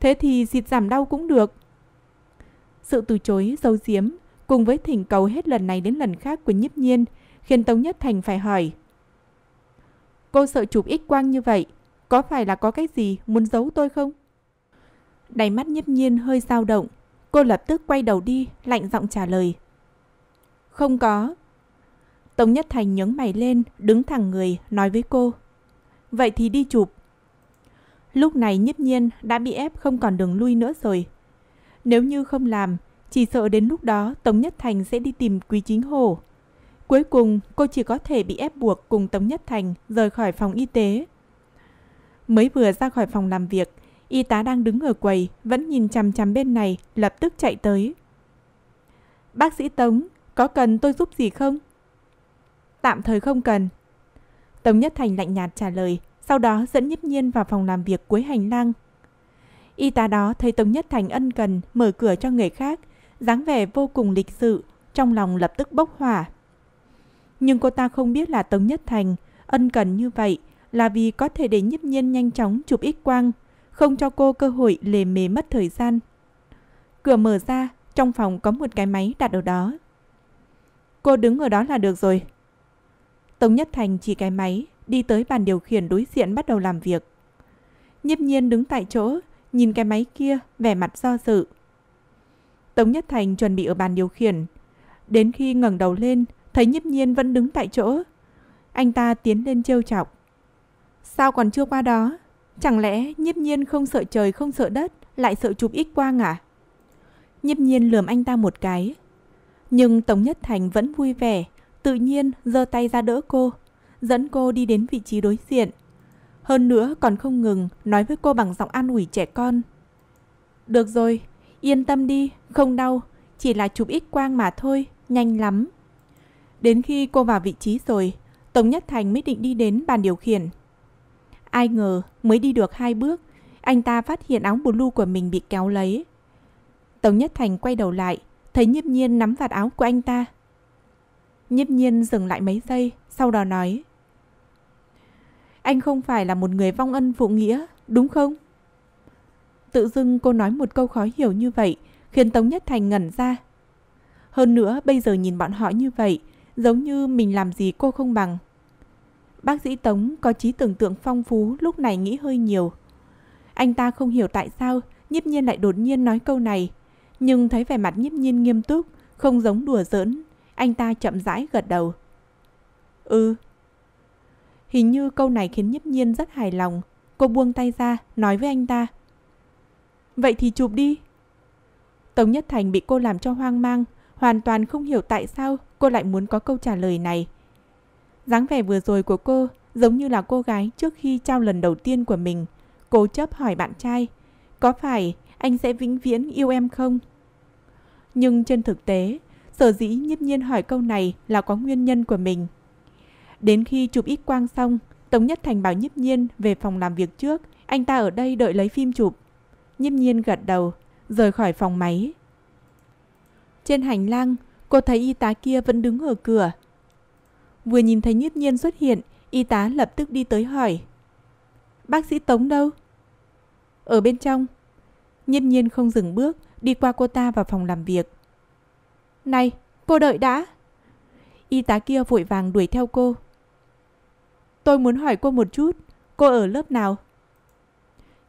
thế thì xịt giảm đau cũng được. Sự từ chối, giấu giếm, cùng với thỉnh cầu hết lần này đến lần khác của nhiếp nhiên, khiến Tống Nhất Thành phải hỏi. Cô sợ chụp ít quang như vậy, có phải là có cái gì muốn giấu tôi không? Đáy mắt nhiếp nhiên hơi dao động, cô lập tức quay đầu đi, lạnh giọng trả lời. Không có. Tống Nhất Thành nhướng mày lên, đứng thẳng người, nói với cô. Vậy thì đi chụp. Lúc này nhiếp nhiên đã bị ép không còn đường lui nữa rồi. Nếu như không làm, chỉ sợ đến lúc đó Tống Nhất Thành sẽ đi tìm Quý Chính Hồ. Cuối cùng, cô chỉ có thể bị ép buộc cùng Tống Nhất Thành rời khỏi phòng y tế. Mới vừa ra khỏi phòng làm việc, y tá đang đứng ở quầy, vẫn nhìn chằm chằm bên này, lập tức chạy tới. Bác sĩ Tống, có cần tôi giúp gì không? Tạm thời không cần. Tống Nhất Thành lạnh nhạt trả lời, sau đó dẫn nhiếp nhiên vào phòng làm việc cuối hành lang. Y tá đó thấy Tống Nhất Thành ân cần mở cửa cho người khác, dáng vẻ vô cùng lịch sự, trong lòng lập tức bốc hỏa. Nhưng cô ta không biết là Tống Nhất Thành ân cần như vậy là vì có thể để nhiếp nhiên nhanh chóng chụp ít quang, không cho cô cơ hội lề mề mất thời gian. Cửa mở ra, trong phòng có một cái máy đặt ở đó. Cô đứng ở đó là được rồi. Tống Nhất Thành chỉ cái máy, đi tới bàn điều khiển đối diện bắt đầu làm việc. Nhiếp nhiên đứng tại chỗ, nhìn cái máy kia, vẻ mặt do dự. Tống Nhất Thành chuẩn bị ở bàn điều khiển. Đến khi ngẩng đầu lên, thấy nhiếp nhiên vẫn đứng tại chỗ. Anh ta tiến lên trêu chọc. Sao còn chưa qua đó? Chẳng lẽ nhiếp nhiên không sợ trời không sợ đất, lại sợ chụp ít quang à? Nhiếp nhiên lườm anh ta một cái. Nhưng Tống Nhất Thành vẫn vui vẻ, tự nhiên giơ tay ra đỡ cô dẫn cô đi đến vị trí đối diện. Hơn nữa còn không ngừng nói với cô bằng giọng an ủi trẻ con. Được rồi, yên tâm đi, không đau, chỉ là chụp ít quang mà thôi, nhanh lắm. Đến khi cô vào vị trí rồi, Tống Nhất Thành mới định đi đến bàn điều khiển. Ai ngờ mới đi được hai bước, anh ta phát hiện áo blue của mình bị kéo lấy. Tống Nhất Thành quay đầu lại, thấy nhiếp nhiên nắm vạt áo của anh ta. Nhiếp nhiên dừng lại mấy giây, sau đó nói. Anh không phải là một người vong ân phụ nghĩa, đúng không? Tự dưng cô nói một câu khó hiểu như vậy, khiến Tống Nhất Thành ngẩn ra. Hơn nữa, bây giờ nhìn bọn họ như vậy, giống như mình làm gì cô không bằng. Bác sĩ Tống có trí tưởng tượng phong phú lúc này nghĩ hơi nhiều. Anh ta không hiểu tại sao nhiếp nhiên lại đột nhiên nói câu này. Nhưng thấy vẻ mặt nhiếp nhiên nghiêm túc, không giống đùa giỡn. Anh ta chậm rãi gật đầu. Ừ, Hình như câu này khiến nhấp Nhiên rất hài lòng. Cô buông tay ra, nói với anh ta. Vậy thì chụp đi. Tống Nhất Thành bị cô làm cho hoang mang, hoàn toàn không hiểu tại sao cô lại muốn có câu trả lời này. dáng vẻ vừa rồi của cô giống như là cô gái trước khi trao lần đầu tiên của mình. cô chấp hỏi bạn trai, có phải anh sẽ vĩnh viễn yêu em không? Nhưng trên thực tế, sở dĩ nhiếp nhiên hỏi câu này là có nguyên nhân của mình. Đến khi chụp ít quang xong, Tống Nhất Thành bảo Nhiếp Nhiên về phòng làm việc trước, anh ta ở đây đợi lấy phim chụp. Nhiếp Nhiên gật đầu, rời khỏi phòng máy. Trên hành lang, cô thấy y tá kia vẫn đứng ở cửa. Vừa nhìn thấy Nhiếp Nhiên xuất hiện, y tá lập tức đi tới hỏi. Bác sĩ Tống đâu? Ở bên trong. Nhiếp Nhiên không dừng bước, đi qua cô ta vào phòng làm việc. Này, cô đợi đã. Y tá kia vội vàng đuổi theo cô. Tôi muốn hỏi cô một chút, cô ở lớp nào?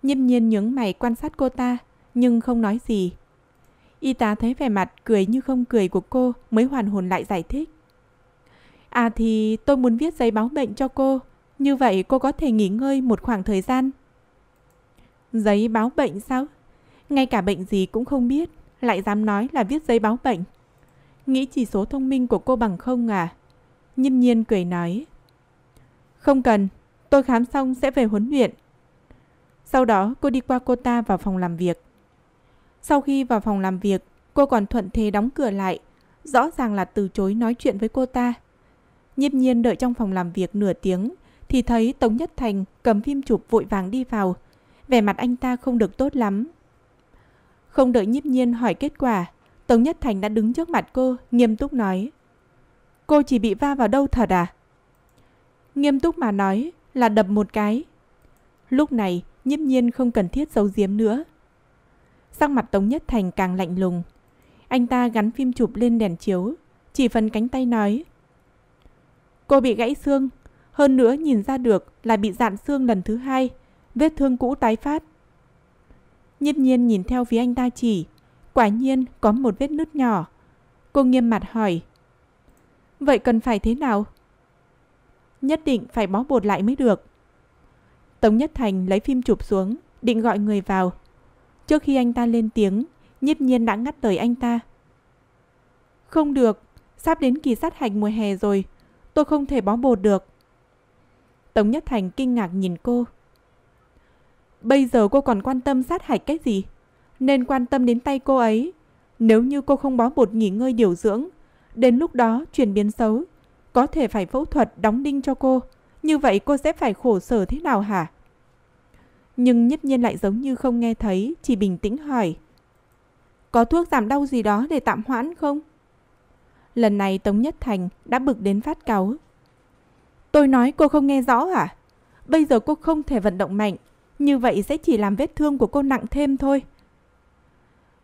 Nhâm nhiên nhướng mày quan sát cô ta, nhưng không nói gì. Y tá thấy vẻ mặt cười như không cười của cô mới hoàn hồn lại giải thích. À thì tôi muốn viết giấy báo bệnh cho cô, như vậy cô có thể nghỉ ngơi một khoảng thời gian. Giấy báo bệnh sao? Ngay cả bệnh gì cũng không biết, lại dám nói là viết giấy báo bệnh. Nghĩ chỉ số thông minh của cô bằng không à? Nhâm nhiên cười nói. Không cần, tôi khám xong sẽ về huấn luyện. Sau đó cô đi qua cô ta vào phòng làm việc. Sau khi vào phòng làm việc, cô còn thuận thế đóng cửa lại, rõ ràng là từ chối nói chuyện với cô ta. Nhiếp nhiên đợi trong phòng làm việc nửa tiếng thì thấy Tống Nhất Thành cầm phim chụp vội vàng đi vào. Vẻ mặt anh ta không được tốt lắm. Không đợi nhiếp nhiên hỏi kết quả, Tống Nhất Thành đã đứng trước mặt cô, nghiêm túc nói. Cô chỉ bị va vào đâu thật à? Nghiêm túc mà nói là đập một cái. Lúc này, nhiếp nhiên không cần thiết giấu giếm nữa. Sắc mặt Tống Nhất Thành càng lạnh lùng. Anh ta gắn phim chụp lên đèn chiếu, chỉ phần cánh tay nói. Cô bị gãy xương, hơn nữa nhìn ra được là bị dạn xương lần thứ hai, vết thương cũ tái phát. Nhiếp nhiên nhìn theo phía anh ta chỉ, quả nhiên có một vết nứt nhỏ. Cô nghiêm mặt hỏi. Vậy cần phải thế nào? nhất định phải bó bột lại mới được. Tống Nhất Thành lấy phim chụp xuống, định gọi người vào. Trước khi anh ta lên tiếng, nhiếp nhiên đã ngắt lời anh ta. Không được, sắp đến kỳ sát hạch mùa hè rồi, tôi không thể bó bột được. Tống Nhất Thành kinh ngạc nhìn cô. Bây giờ cô còn quan tâm sát hạch cái gì? Nên quan tâm đến tay cô ấy. Nếu như cô không bó bột nghỉ ngơi điều dưỡng, đến lúc đó chuyển biến xấu có thể phải phẫu thuật đóng đinh cho cô. Như vậy cô sẽ phải khổ sở thế nào hả? Nhưng nhất nhiên lại giống như không nghe thấy, chỉ bình tĩnh hỏi. Có thuốc giảm đau gì đó để tạm hoãn không? Lần này Tống Nhất Thành đã bực đến phát cáu. Tôi nói cô không nghe rõ hả? À? Bây giờ cô không thể vận động mạnh, như vậy sẽ chỉ làm vết thương của cô nặng thêm thôi.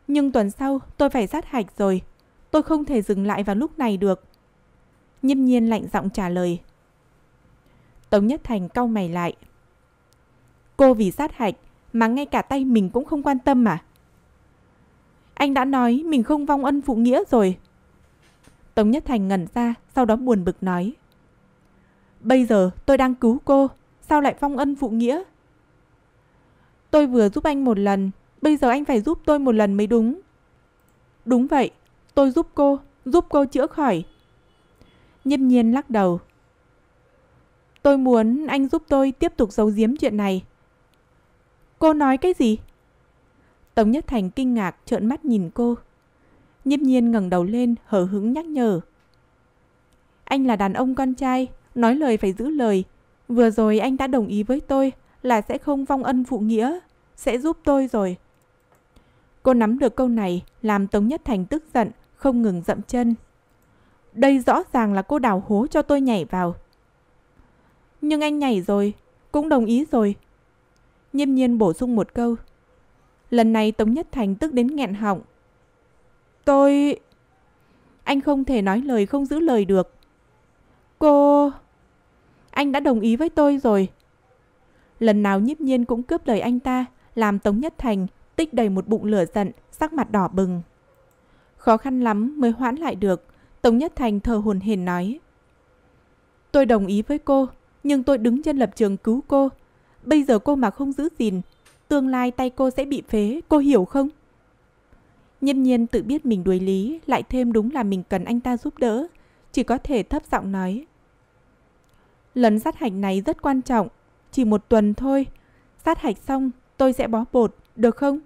Nhưng tuần sau tôi phải sát hạch rồi, tôi không thể dừng lại vào lúc này được nhâm nhiên lạnh giọng trả lời. Tống Nhất Thành cau mày lại. Cô vì sát hạch mà ngay cả tay mình cũng không quan tâm mà. Anh đã nói mình không vong ân phụ nghĩa rồi. Tống Nhất Thành ngẩn ra, sau đó buồn bực nói. Bây giờ tôi đang cứu cô, sao lại vong ân phụ nghĩa? Tôi vừa giúp anh một lần, bây giờ anh phải giúp tôi một lần mới đúng. Đúng vậy, tôi giúp cô, giúp cô chữa khỏi, Nhiếp nhiên lắc đầu. Tôi muốn anh giúp tôi tiếp tục giấu giếm chuyện này. Cô nói cái gì? Tống Nhất Thành kinh ngạc trợn mắt nhìn cô. Nhiếp nhiên ngẩng đầu lên hở hứng nhắc nhở. Anh là đàn ông con trai, nói lời phải giữ lời. Vừa rồi anh đã đồng ý với tôi là sẽ không vong ân phụ nghĩa, sẽ giúp tôi rồi. Cô nắm được câu này làm Tống Nhất Thành tức giận, không ngừng dậm chân. Đây rõ ràng là cô đào hố cho tôi nhảy vào. Nhưng anh nhảy rồi, cũng đồng ý rồi. Nhiêm nhiên bổ sung một câu. Lần này Tống Nhất Thành tức đến nghẹn họng. Tôi... Anh không thể nói lời không giữ lời được. Cô... Anh đã đồng ý với tôi rồi. Lần nào nhiếp nhiên cũng cướp lời anh ta, làm Tống Nhất Thành tích đầy một bụng lửa giận, sắc mặt đỏ bừng. Khó khăn lắm mới hoãn lại được, Tống Nhất Thành thờ hồn hển nói. Tôi đồng ý với cô, nhưng tôi đứng trên lập trường cứu cô. Bây giờ cô mà không giữ gìn, tương lai tay cô sẽ bị phế, cô hiểu không? Nhân nhiên tự biết mình đuối lý, lại thêm đúng là mình cần anh ta giúp đỡ, chỉ có thể thấp giọng nói. Lần sát hạch này rất quan trọng, chỉ một tuần thôi. Sát hạch xong, tôi sẽ bó bột, được không?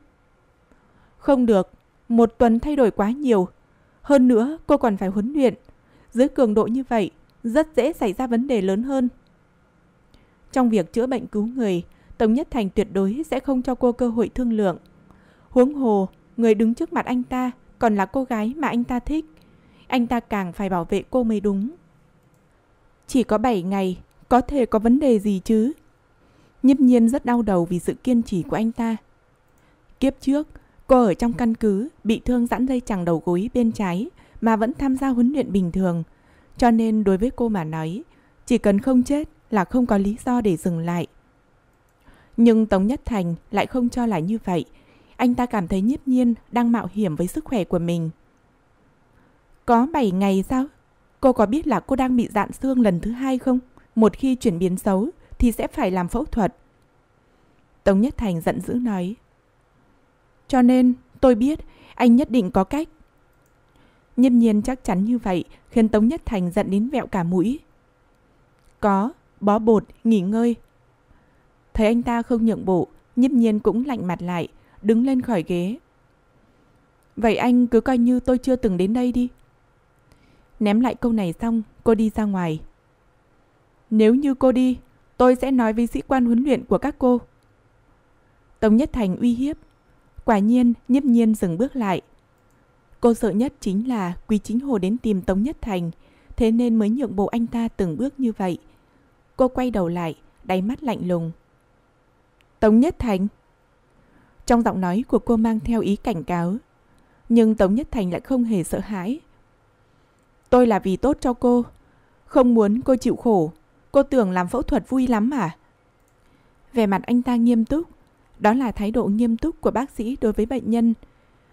Không được, một tuần thay đổi quá nhiều, hơn nữa, cô còn phải huấn luyện. Dưới cường độ như vậy, rất dễ xảy ra vấn đề lớn hơn. Trong việc chữa bệnh cứu người, Tổng Nhất Thành tuyệt đối sẽ không cho cô cơ hội thương lượng. Huống hồ, người đứng trước mặt anh ta còn là cô gái mà anh ta thích. Anh ta càng phải bảo vệ cô mới đúng. Chỉ có 7 ngày, có thể có vấn đề gì chứ? Nhiếp nhiên rất đau đầu vì sự kiên trì của anh ta. Kiếp trước, Cô ở trong căn cứ bị thương giãn dây chẳng đầu gối bên trái mà vẫn tham gia huấn luyện bình thường. Cho nên đối với cô mà nói, chỉ cần không chết là không có lý do để dừng lại. Nhưng Tống Nhất Thành lại không cho là như vậy. Anh ta cảm thấy nhiếp nhiên đang mạo hiểm với sức khỏe của mình. Có 7 ngày sao? Cô có biết là cô đang bị dạn xương lần thứ hai không? Một khi chuyển biến xấu thì sẽ phải làm phẫu thuật. Tống Nhất Thành giận dữ nói. Cho nên, tôi biết, anh nhất định có cách. Nhân nhiên chắc chắn như vậy khiến Tống Nhất Thành giận đến vẹo cả mũi. Có, bó bột, nghỉ ngơi. Thấy anh ta không nhượng bộ, Nhân nhiên cũng lạnh mặt lại, đứng lên khỏi ghế. Vậy anh cứ coi như tôi chưa từng đến đây đi. Ném lại câu này xong, cô đi ra ngoài. Nếu như cô đi, tôi sẽ nói với sĩ quan huấn luyện của các cô. Tống Nhất Thành uy hiếp, Quả nhiên, nhiếp nhiên dừng bước lại. Cô sợ nhất chính là Quý Chính Hồ đến tìm Tống Nhất Thành, thế nên mới nhượng bộ anh ta từng bước như vậy. Cô quay đầu lại, đáy mắt lạnh lùng. Tống Nhất Thành Trong giọng nói của cô mang theo ý cảnh cáo, nhưng Tống Nhất Thành lại không hề sợ hãi. Tôi là vì tốt cho cô, không muốn cô chịu khổ, cô tưởng làm phẫu thuật vui lắm à? Vẻ mặt anh ta nghiêm túc, đó là thái độ nghiêm túc của bác sĩ đối với bệnh nhân.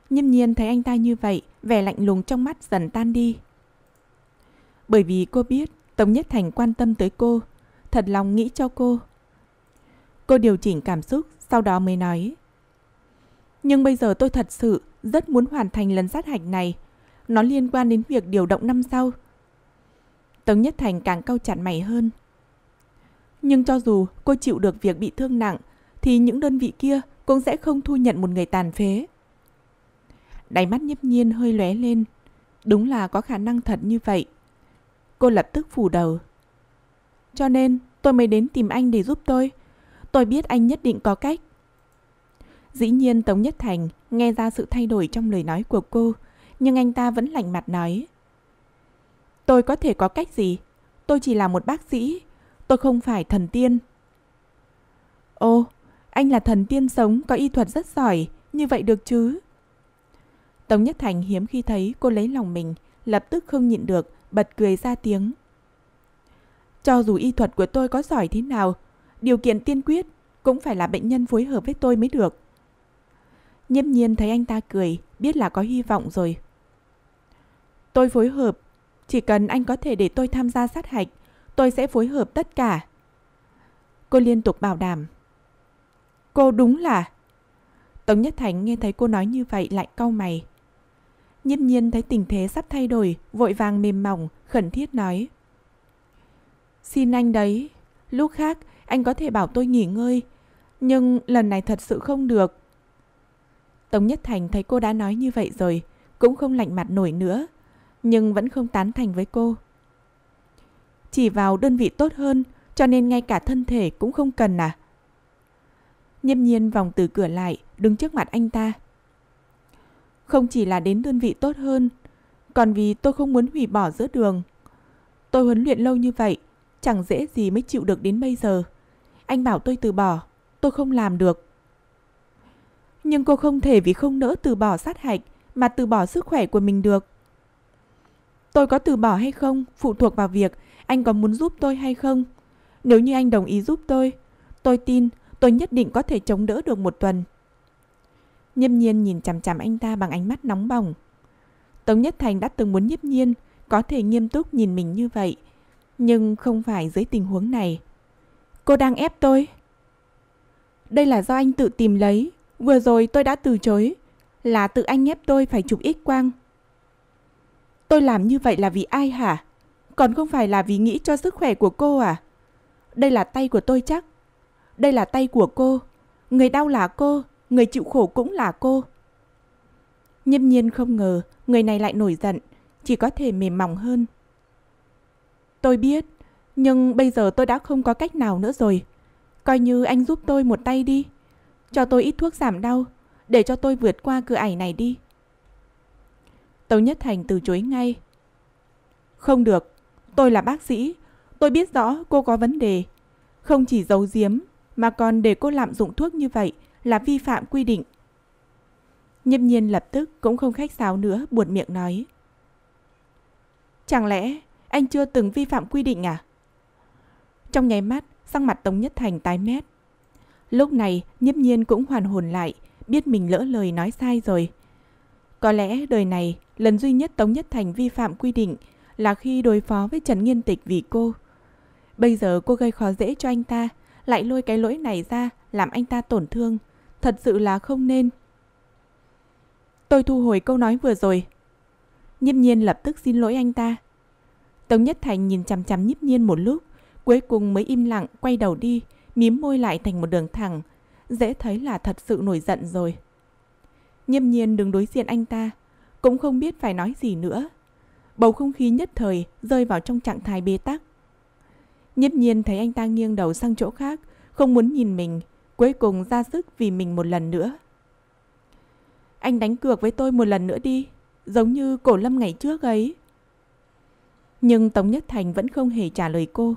Nhâm nhiên thấy anh ta như vậy, vẻ lạnh lùng trong mắt dần tan đi. Bởi vì cô biết Tống Nhất Thành quan tâm tới cô, thật lòng nghĩ cho cô. Cô điều chỉnh cảm xúc, sau đó mới nói. Nhưng bây giờ tôi thật sự rất muốn hoàn thành lần sát hạch này. Nó liên quan đến việc điều động năm sau. Tống Nhất Thành càng cau chặt mày hơn. Nhưng cho dù cô chịu được việc bị thương nặng, thì những đơn vị kia cũng sẽ không thu nhận một người tàn phế. Đáy mắt nhấp nhiên hơi lóe lên. Đúng là có khả năng thật như vậy. Cô lập tức phủ đầu. Cho nên tôi mới đến tìm anh để giúp tôi. Tôi biết anh nhất định có cách. Dĩ nhiên Tống Nhất Thành nghe ra sự thay đổi trong lời nói của cô, nhưng anh ta vẫn lạnh mặt nói. Tôi có thể có cách gì? Tôi chỉ là một bác sĩ, tôi không phải thần tiên. Ô, anh là thần tiên sống, có y thuật rất giỏi, như vậy được chứ? Tống Nhất Thành hiếm khi thấy cô lấy lòng mình, lập tức không nhịn được, bật cười ra tiếng. Cho dù y thuật của tôi có giỏi thế nào, điều kiện tiên quyết cũng phải là bệnh nhân phối hợp với tôi mới được. Nhiếp nhiên thấy anh ta cười, biết là có hy vọng rồi. Tôi phối hợp, chỉ cần anh có thể để tôi tham gia sát hạch, tôi sẽ phối hợp tất cả. Cô liên tục bảo đảm Cô đúng là... Tống Nhất Thành nghe thấy cô nói như vậy lại cau mày. nhiên nhiên thấy tình thế sắp thay đổi, vội vàng mềm mỏng, khẩn thiết nói. Xin anh đấy, lúc khác anh có thể bảo tôi nghỉ ngơi, nhưng lần này thật sự không được. Tống Nhất Thành thấy cô đã nói như vậy rồi, cũng không lạnh mặt nổi nữa, nhưng vẫn không tán thành với cô. Chỉ vào đơn vị tốt hơn, cho nên ngay cả thân thể cũng không cần à? Nhâm nhiên vòng từ cửa lại, đứng trước mặt anh ta. Không chỉ là đến đơn vị tốt hơn, còn vì tôi không muốn hủy bỏ giữa đường. Tôi huấn luyện lâu như vậy, chẳng dễ gì mới chịu được đến bây giờ. Anh bảo tôi từ bỏ, tôi không làm được. Nhưng cô không thể vì không nỡ từ bỏ sát hạch mà từ bỏ sức khỏe của mình được. Tôi có từ bỏ hay không phụ thuộc vào việc anh có muốn giúp tôi hay không. Nếu như anh đồng ý giúp tôi, tôi tin tôi nhất định có thể chống đỡ được một tuần. Nhiếp nhiên nhìn chằm chằm anh ta bằng ánh mắt nóng bỏng. Tống Nhất Thành đã từng muốn nhiếp nhiên có thể nghiêm túc nhìn mình như vậy, nhưng không phải dưới tình huống này. Cô đang ép tôi. Đây là do anh tự tìm lấy, vừa rồi tôi đã từ chối, là tự anh ép tôi phải chụp x quang. Tôi làm như vậy là vì ai hả? Còn không phải là vì nghĩ cho sức khỏe của cô à? Đây là tay của tôi chắc, đây là tay của cô. Người đau là cô, người chịu khổ cũng là cô. Nhâm nhiên không ngờ người này lại nổi giận, chỉ có thể mềm mỏng hơn. Tôi biết, nhưng bây giờ tôi đã không có cách nào nữa rồi. Coi như anh giúp tôi một tay đi. Cho tôi ít thuốc giảm đau, để cho tôi vượt qua cửa ải này đi. Tống Nhất Thành từ chối ngay. Không được, tôi là bác sĩ, tôi biết rõ cô có vấn đề. Không chỉ giấu giếm mà còn để cô lạm dụng thuốc như vậy là vi phạm quy định. Nhâm nhiên lập tức cũng không khách sáo nữa buồn miệng nói. Chẳng lẽ anh chưa từng vi phạm quy định à? Trong nháy mắt, sang mặt Tống Nhất Thành tái mét. Lúc này, Nhâm nhiên cũng hoàn hồn lại, biết mình lỡ lời nói sai rồi. Có lẽ đời này, lần duy nhất Tống Nhất Thành vi phạm quy định là khi đối phó với Trần Nghiên Tịch vì cô. Bây giờ cô gây khó dễ cho anh ta, lại lôi cái lỗi này ra làm anh ta tổn thương, thật sự là không nên. Tôi thu hồi câu nói vừa rồi. Nhiếp nhiên lập tức xin lỗi anh ta. Tống Nhất Thành nhìn chằm chằm nhiếp nhiên một lúc, cuối cùng mới im lặng quay đầu đi, mím môi lại thành một đường thẳng, dễ thấy là thật sự nổi giận rồi. Nhiếp nhiên đứng đối diện anh ta, cũng không biết phải nói gì nữa. Bầu không khí nhất thời rơi vào trong trạng thái bế tắc. Nhất nhiên thấy anh ta nghiêng đầu sang chỗ khác, không muốn nhìn mình, cuối cùng ra sức vì mình một lần nữa. Anh đánh cược với tôi một lần nữa đi, giống như cổ lâm ngày trước ấy. Nhưng Tống Nhất Thành vẫn không hề trả lời cô.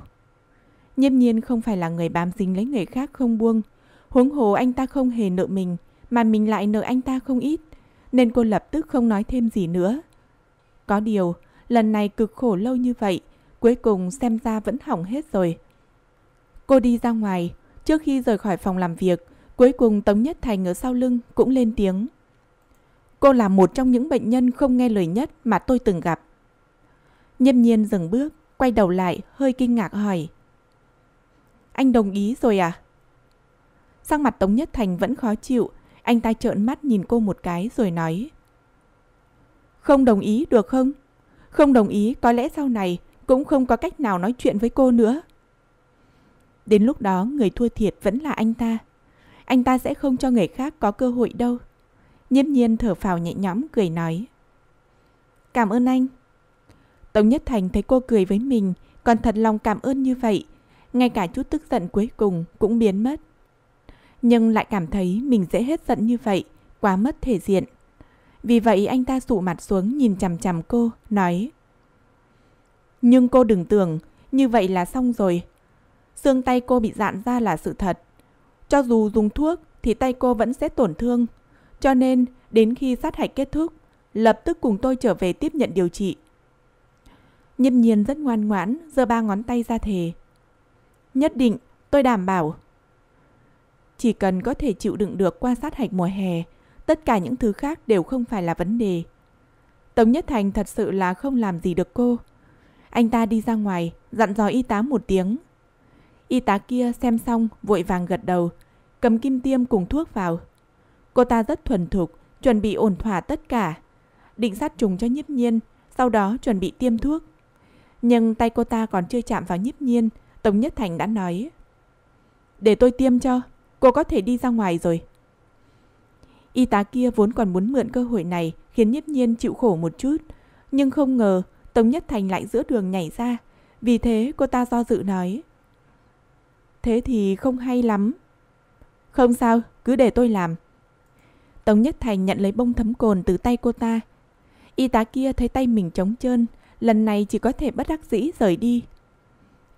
Nhiếp nhiên không phải là người bám dính lấy người khác không buông. Huống hồ anh ta không hề nợ mình, mà mình lại nợ anh ta không ít. Nên cô lập tức không nói thêm gì nữa. Có điều, lần này cực khổ lâu như vậy, Cuối cùng xem ra vẫn hỏng hết rồi. Cô đi ra ngoài, trước khi rời khỏi phòng làm việc, cuối cùng Tống Nhất Thành ở sau lưng cũng lên tiếng. Cô là một trong những bệnh nhân không nghe lời nhất mà tôi từng gặp. Nhâm nhiên dừng bước, quay đầu lại, hơi kinh ngạc hỏi. Anh đồng ý rồi à? Sang mặt Tống Nhất Thành vẫn khó chịu, anh ta trợn mắt nhìn cô một cái rồi nói. Không đồng ý được không? Không đồng ý có lẽ sau này cũng không có cách nào nói chuyện với cô nữa. Đến lúc đó người thua thiệt vẫn là anh ta. Anh ta sẽ không cho người khác có cơ hội đâu. Nhiếp nhiên thở phào nhẹ nhõm cười nói. Cảm ơn anh. Tống Nhất Thành thấy cô cười với mình, còn thật lòng cảm ơn như vậy. Ngay cả chút tức giận cuối cùng cũng biến mất. Nhưng lại cảm thấy mình dễ hết giận như vậy, quá mất thể diện. Vì vậy anh ta sụ mặt xuống nhìn chằm chằm cô, nói nhưng cô đừng tưởng, như vậy là xong rồi. Xương tay cô bị dạn ra là sự thật. Cho dù dùng thuốc thì tay cô vẫn sẽ tổn thương. Cho nên, đến khi sát hạch kết thúc, lập tức cùng tôi trở về tiếp nhận điều trị. nhân nhiên rất ngoan ngoãn, giơ ba ngón tay ra thề. Nhất định, tôi đảm bảo. Chỉ cần có thể chịu đựng được qua sát hạch mùa hè, tất cả những thứ khác đều không phải là vấn đề. Tống Nhất Thành thật sự là không làm gì được cô. Anh ta đi ra ngoài, dặn dò y tá một tiếng. Y tá kia xem xong, vội vàng gật đầu, cầm kim tiêm cùng thuốc vào. Cô ta rất thuần thục, chuẩn bị ổn thỏa tất cả. Định sát trùng cho nhiếp nhiên, sau đó chuẩn bị tiêm thuốc. Nhưng tay cô ta còn chưa chạm vào nhiếp nhiên, Tống Nhất Thành đã nói. Để tôi tiêm cho, cô có thể đi ra ngoài rồi. Y tá kia vốn còn muốn mượn cơ hội này khiến nhiếp nhiên chịu khổ một chút, nhưng không ngờ Tống Nhất Thành lại giữa đường nhảy ra. Vì thế cô ta do dự nói. Thế thì không hay lắm. Không sao, cứ để tôi làm. Tống Nhất Thành nhận lấy bông thấm cồn từ tay cô ta. Y tá kia thấy tay mình trống trơn, lần này chỉ có thể bất đắc dĩ rời đi.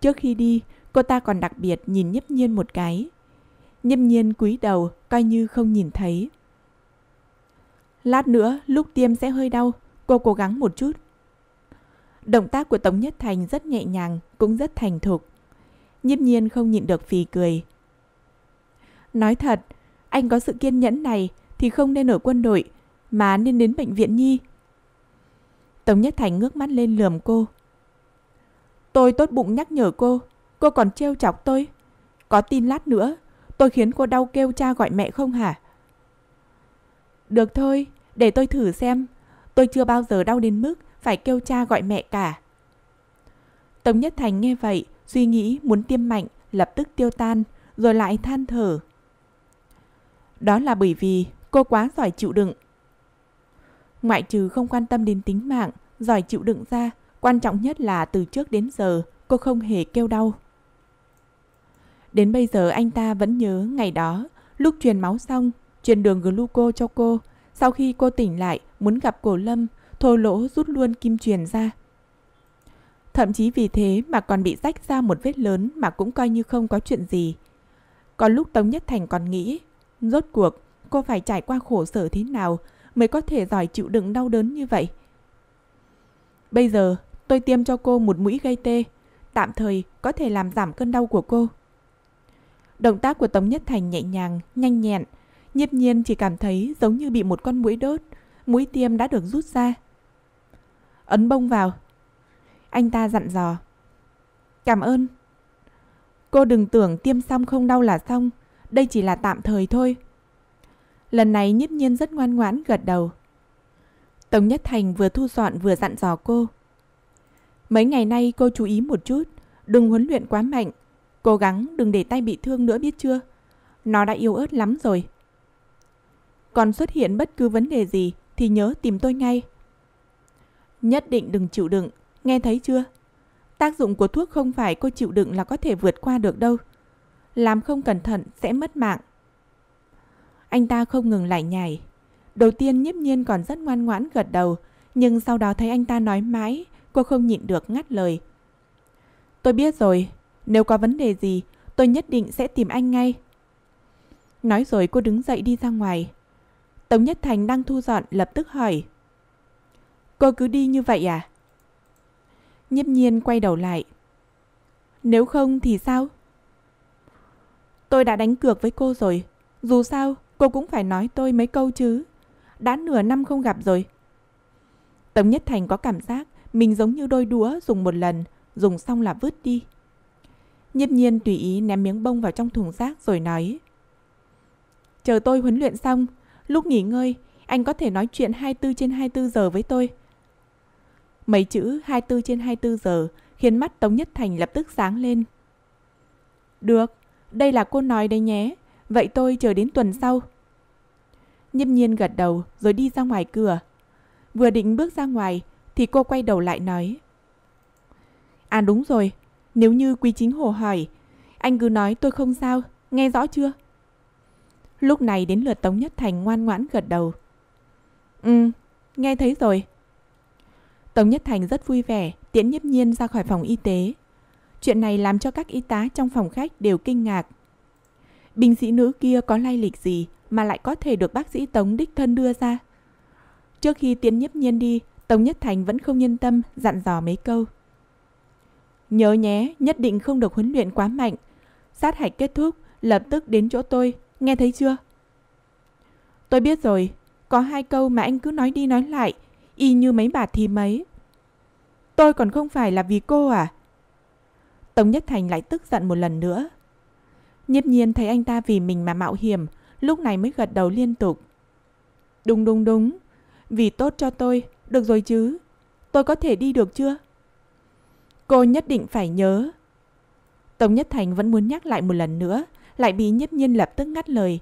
Trước khi đi, cô ta còn đặc biệt nhìn nhấp nhiên một cái. Nhiếp nhiên cúi đầu, coi như không nhìn thấy. Lát nữa, lúc tiêm sẽ hơi đau, cô cố gắng một chút. Động tác của Tống Nhất Thành rất nhẹ nhàng, cũng rất thành thục. Nhiếp nhiên không nhịn được phì cười. Nói thật, anh có sự kiên nhẫn này thì không nên ở quân đội, mà nên đến bệnh viện nhi. Tống Nhất Thành ngước mắt lên lườm cô. Tôi tốt bụng nhắc nhở cô, cô còn trêu chọc tôi. Có tin lát nữa, tôi khiến cô đau kêu cha gọi mẹ không hả? Được thôi, để tôi thử xem. Tôi chưa bao giờ đau đến mức phải kêu cha gọi mẹ cả. Tống Nhất Thành nghe vậy, suy nghĩ muốn tiêm mạnh, lập tức tiêu tan, rồi lại than thở. Đó là bởi vì cô quá giỏi chịu đựng. Ngoại trừ không quan tâm đến tính mạng, giỏi chịu đựng ra, quan trọng nhất là từ trước đến giờ cô không hề kêu đau. Đến bây giờ anh ta vẫn nhớ ngày đó, lúc truyền máu xong, truyền đường gluco cho cô. Sau khi cô tỉnh lại, muốn gặp cổ lâm, thô lỗ rút luôn kim truyền ra. Thậm chí vì thế mà còn bị rách ra một vết lớn mà cũng coi như không có chuyện gì. Còn lúc Tống Nhất Thành còn nghĩ, rốt cuộc cô phải trải qua khổ sở thế nào mới có thể giỏi chịu đựng đau đớn như vậy. Bây giờ tôi tiêm cho cô một mũi gây tê, tạm thời có thể làm giảm cơn đau của cô. Động tác của Tống Nhất Thành nhẹ nhàng, nhanh nhẹn, nhiếp nhiên chỉ cảm thấy giống như bị một con mũi đốt, mũi tiêm đã được rút ra ấn bông vào. Anh ta dặn dò. Cảm ơn. Cô đừng tưởng tiêm xong không đau là xong, đây chỉ là tạm thời thôi. Lần này nhiếp nhiên rất ngoan ngoãn gật đầu. Tống Nhất Thành vừa thu dọn vừa dặn dò cô. Mấy ngày nay cô chú ý một chút, đừng huấn luyện quá mạnh, cố gắng đừng để tay bị thương nữa biết chưa? Nó đã yếu ớt lắm rồi. Còn xuất hiện bất cứ vấn đề gì thì nhớ tìm tôi ngay. Nhất định đừng chịu đựng, nghe thấy chưa? Tác dụng của thuốc không phải cô chịu đựng là có thể vượt qua được đâu. Làm không cẩn thận sẽ mất mạng. Anh ta không ngừng lại nhảy. Đầu tiên nhiếp nhiên còn rất ngoan ngoãn gật đầu, nhưng sau đó thấy anh ta nói mãi, cô không nhịn được ngắt lời. Tôi biết rồi, nếu có vấn đề gì, tôi nhất định sẽ tìm anh ngay. Nói rồi cô đứng dậy đi ra ngoài. Tống Nhất Thành đang thu dọn lập tức hỏi cô cứ đi như vậy à? Nhiếp nhiên quay đầu lại. Nếu không thì sao? Tôi đã đánh cược với cô rồi. Dù sao, cô cũng phải nói tôi mấy câu chứ. Đã nửa năm không gặp rồi. Tống Nhất Thành có cảm giác mình giống như đôi đũa dùng một lần, dùng xong là vứt đi. Nhiếp nhiên tùy ý ném miếng bông vào trong thùng rác rồi nói. Chờ tôi huấn luyện xong, lúc nghỉ ngơi, anh có thể nói chuyện 24 trên 24 giờ với tôi. Mấy chữ 24 trên 24 giờ khiến mắt Tống Nhất Thành lập tức sáng lên. Được, đây là cô nói đấy nhé. Vậy tôi chờ đến tuần sau. Nhâm nhiên gật đầu rồi đi ra ngoài cửa. Vừa định bước ra ngoài thì cô quay đầu lại nói. À đúng rồi, nếu như quý chính hồ hỏi, anh cứ nói tôi không sao, nghe rõ chưa? Lúc này đến lượt Tống Nhất Thành ngoan ngoãn gật đầu. Ừ, nghe thấy rồi, Tống Nhất Thành rất vui vẻ, tiễn nhiếp nhiên ra khỏi phòng y tế. Chuyện này làm cho các y tá trong phòng khách đều kinh ngạc. Binh sĩ nữ kia có lai lịch gì mà lại có thể được bác sĩ Tống đích thân đưa ra? Trước khi tiễn nhiếp nhiên đi, Tống Nhất Thành vẫn không yên tâm, dặn dò mấy câu. Nhớ nhé, nhất định không được huấn luyện quá mạnh. Sát hạch kết thúc, lập tức đến chỗ tôi, nghe thấy chưa? Tôi biết rồi, có hai câu mà anh cứ nói đi nói lại, y như mấy bà thì mấy. Tôi còn không phải là vì cô à? Tống Nhất Thành lại tức giận một lần nữa. Nhiếp nhiên thấy anh ta vì mình mà mạo hiểm, lúc này mới gật đầu liên tục. Đúng đúng đúng, vì tốt cho tôi, được rồi chứ. Tôi có thể đi được chưa? Cô nhất định phải nhớ. Tống Nhất Thành vẫn muốn nhắc lại một lần nữa, lại bị nhiếp nhiên lập tức ngắt lời.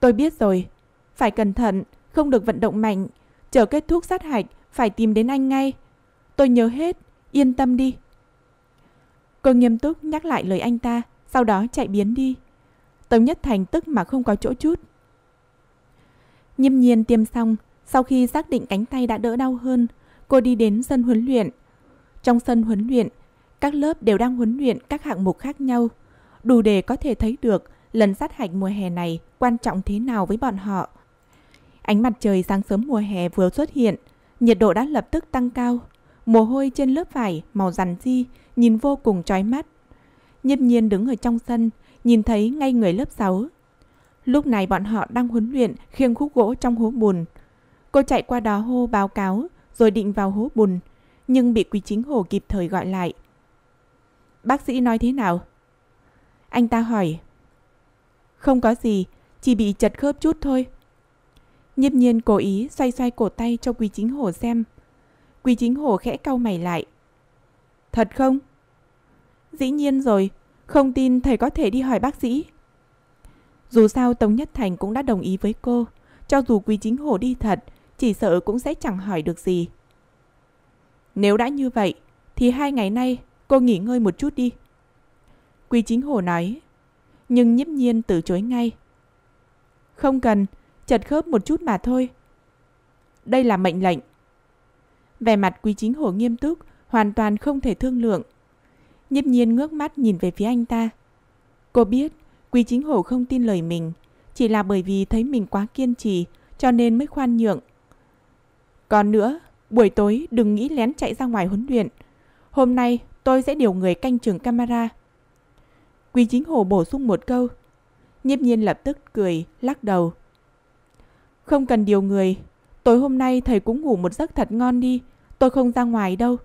Tôi biết rồi, phải cẩn thận, không được vận động mạnh, Chờ kết thúc sát hạch, phải tìm đến anh ngay. Tôi nhớ hết, yên tâm đi. Cô nghiêm túc nhắc lại lời anh ta, sau đó chạy biến đi. Tống Nhất Thành tức mà không có chỗ chút. Nghiêm nhiên tiêm xong, sau khi xác định cánh tay đã đỡ đau hơn, cô đi đến sân huấn luyện. Trong sân huấn luyện, các lớp đều đang huấn luyện các hạng mục khác nhau, đủ để có thể thấy được lần sát hạch mùa hè này quan trọng thế nào với bọn họ. Ánh mặt trời sáng sớm mùa hè vừa xuất hiện, nhiệt độ đã lập tức tăng cao. Mồ hôi trên lớp vải màu rằn di nhìn vô cùng chói mắt. Nhiếp nhiên đứng ở trong sân, nhìn thấy ngay người lớp 6. Lúc này bọn họ đang huấn luyện khiêng khúc gỗ trong hố bùn. Cô chạy qua đó hô báo cáo, rồi định vào hố bùn, nhưng bị quý chính hồ kịp thời gọi lại. Bác sĩ nói thế nào? Anh ta hỏi. Không có gì, chỉ bị chật khớp chút thôi. Nhiếp nhiên cố ý xoay xoay cổ tay cho Quý Chính Hổ xem. Quý Chính Hổ khẽ cau mày lại. Thật không? Dĩ nhiên rồi, không tin thầy có thể đi hỏi bác sĩ. Dù sao Tống Nhất Thành cũng đã đồng ý với cô, cho dù Quý Chính Hổ đi thật, chỉ sợ cũng sẽ chẳng hỏi được gì. Nếu đã như vậy, thì hai ngày nay cô nghỉ ngơi một chút đi. Quý Chính Hổ nói, nhưng nhiếp nhiên từ chối ngay. Không cần, chật khớp một chút mà thôi. Đây là mệnh lệnh. Vẻ mặt quý chính hổ nghiêm túc, hoàn toàn không thể thương lượng. Nhiếp nhiên ngước mắt nhìn về phía anh ta. Cô biết, quý chính hổ không tin lời mình, chỉ là bởi vì thấy mình quá kiên trì, cho nên mới khoan nhượng. Còn nữa, buổi tối đừng nghĩ lén chạy ra ngoài huấn luyện. Hôm nay tôi sẽ điều người canh trường camera. Quý chính hồ bổ sung một câu. Nhiếp nhiên lập tức cười, lắc đầu. Không cần điều người. Tối hôm nay thầy cũng ngủ một giấc thật ngon đi. Tôi không ra ngoài đâu.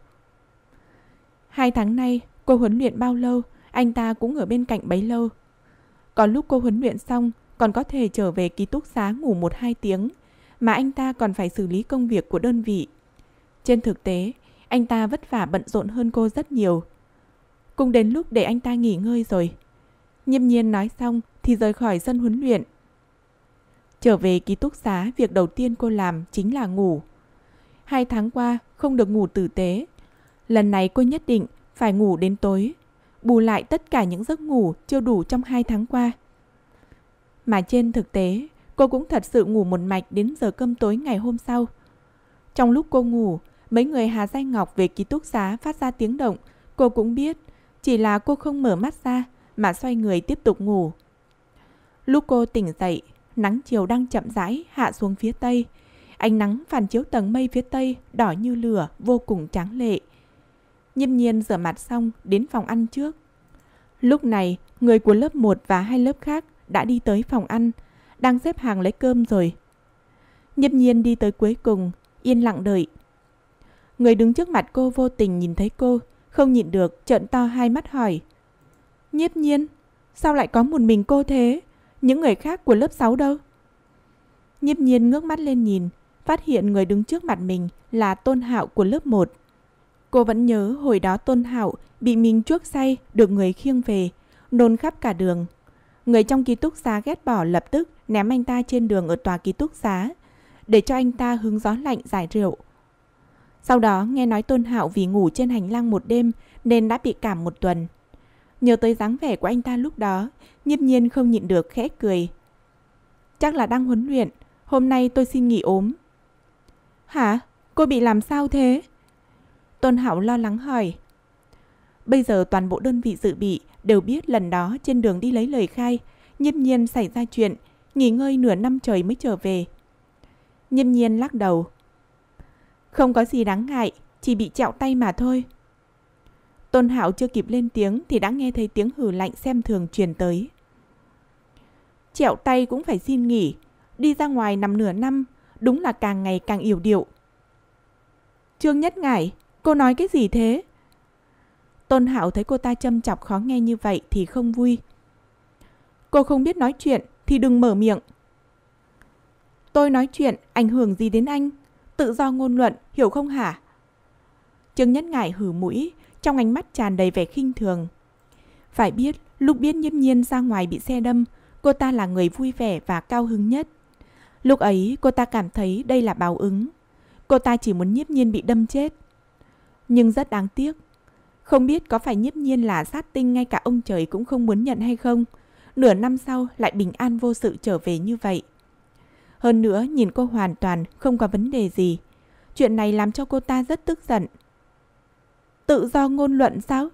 Hai tháng nay, cô huấn luyện bao lâu, anh ta cũng ở bên cạnh bấy lâu. còn lúc cô huấn luyện xong, còn có thể trở về ký túc xá ngủ một hai tiếng, mà anh ta còn phải xử lý công việc của đơn vị. Trên thực tế, anh ta vất vả bận rộn hơn cô rất nhiều. Cũng đến lúc để anh ta nghỉ ngơi rồi. Nhiêm nhiên nói xong thì rời khỏi sân huấn luyện Trở về ký túc xá, việc đầu tiên cô làm chính là ngủ. Hai tháng qua, không được ngủ tử tế. Lần này cô nhất định phải ngủ đến tối, bù lại tất cả những giấc ngủ chưa đủ trong hai tháng qua. Mà trên thực tế, cô cũng thật sự ngủ một mạch đến giờ cơm tối ngày hôm sau. Trong lúc cô ngủ, mấy người Hà Danh Ngọc về ký túc xá phát ra tiếng động, cô cũng biết, chỉ là cô không mở mắt ra mà xoay người tiếp tục ngủ. Lúc cô tỉnh dậy, nắng chiều đang chậm rãi hạ xuống phía tây. Ánh nắng phản chiếu tầng mây phía tây đỏ như lửa, vô cùng tráng lệ. Nhiêm nhiên rửa mặt xong đến phòng ăn trước. Lúc này, người của lớp 1 và hai lớp khác đã đi tới phòng ăn, đang xếp hàng lấy cơm rồi. Nhiếp nhiên đi tới cuối cùng, yên lặng đợi. Người đứng trước mặt cô vô tình nhìn thấy cô, không nhịn được trợn to hai mắt hỏi. Nhiếp nhiên, sao lại có một mình cô thế? những người khác của lớp 6 đâu? Nhiếp nhiên ngước mắt lên nhìn, phát hiện người đứng trước mặt mình là Tôn Hạo của lớp 1. Cô vẫn nhớ hồi đó Tôn Hạo bị mình chuốc say được người khiêng về, nôn khắp cả đường. Người trong ký túc xá ghét bỏ lập tức ném anh ta trên đường ở tòa ký túc xá, để cho anh ta hứng gió lạnh giải rượu. Sau đó nghe nói Tôn Hạo vì ngủ trên hành lang một đêm nên đã bị cảm một tuần. Nhớ tới dáng vẻ của anh ta lúc đó, nhiếp nhiên không nhịn được khẽ cười. Chắc là đang huấn luyện, hôm nay tôi xin nghỉ ốm. Hả? Cô bị làm sao thế? Tôn Hảo lo lắng hỏi. Bây giờ toàn bộ đơn vị dự bị đều biết lần đó trên đường đi lấy lời khai, nhiếp nhiên xảy ra chuyện, nghỉ ngơi nửa năm trời mới trở về. Nhiếp nhiên lắc đầu. Không có gì đáng ngại, chỉ bị chạo tay mà thôi. Tôn Hạo chưa kịp lên tiếng thì đã nghe thấy tiếng hừ lạnh xem thường truyền tới. Chẹo tay cũng phải xin nghỉ, đi ra ngoài nằm nửa năm, đúng là càng ngày càng yểu điệu. Trương Nhất Ngải, cô nói cái gì thế? Tôn Hạo thấy cô ta châm chọc khó nghe như vậy thì không vui. Cô không biết nói chuyện thì đừng mở miệng. Tôi nói chuyện ảnh hưởng gì đến anh? Tự do ngôn luận, hiểu không hả? Trương Nhất Ngải hử mũi, trong ánh mắt tràn đầy vẻ khinh thường. Phải biết, lúc biết nhiếp nhiên ra ngoài bị xe đâm, cô ta là người vui vẻ và cao hứng nhất. Lúc ấy, cô ta cảm thấy đây là báo ứng. Cô ta chỉ muốn nhiếp nhiên bị đâm chết. Nhưng rất đáng tiếc. Không biết có phải nhiếp nhiên là sát tinh ngay cả ông trời cũng không muốn nhận hay không. Nửa năm sau lại bình an vô sự trở về như vậy. Hơn nữa, nhìn cô hoàn toàn không có vấn đề gì. Chuyện này làm cho cô ta rất tức giận tự do ngôn luận sao?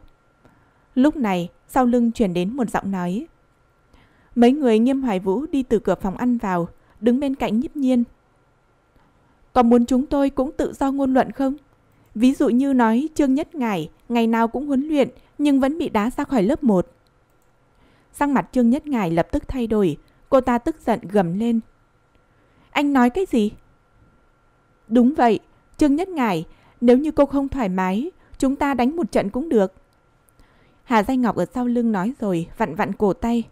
Lúc này, sau lưng chuyển đến một giọng nói. Mấy người nghiêm hoài vũ đi từ cửa phòng ăn vào, đứng bên cạnh nhíp nhiên. Có muốn chúng tôi cũng tự do ngôn luận không? Ví dụ như nói Trương Nhất Ngải ngày nào cũng huấn luyện nhưng vẫn bị đá ra khỏi lớp 1. Sang mặt Trương Nhất Ngải lập tức thay đổi, cô ta tức giận gầm lên. Anh nói cái gì? Đúng vậy, Trương Nhất Ngải, nếu như cô không thoải mái, chúng ta đánh một trận cũng được. Hà Danh Ngọc ở sau lưng nói rồi, vặn vặn cổ tay.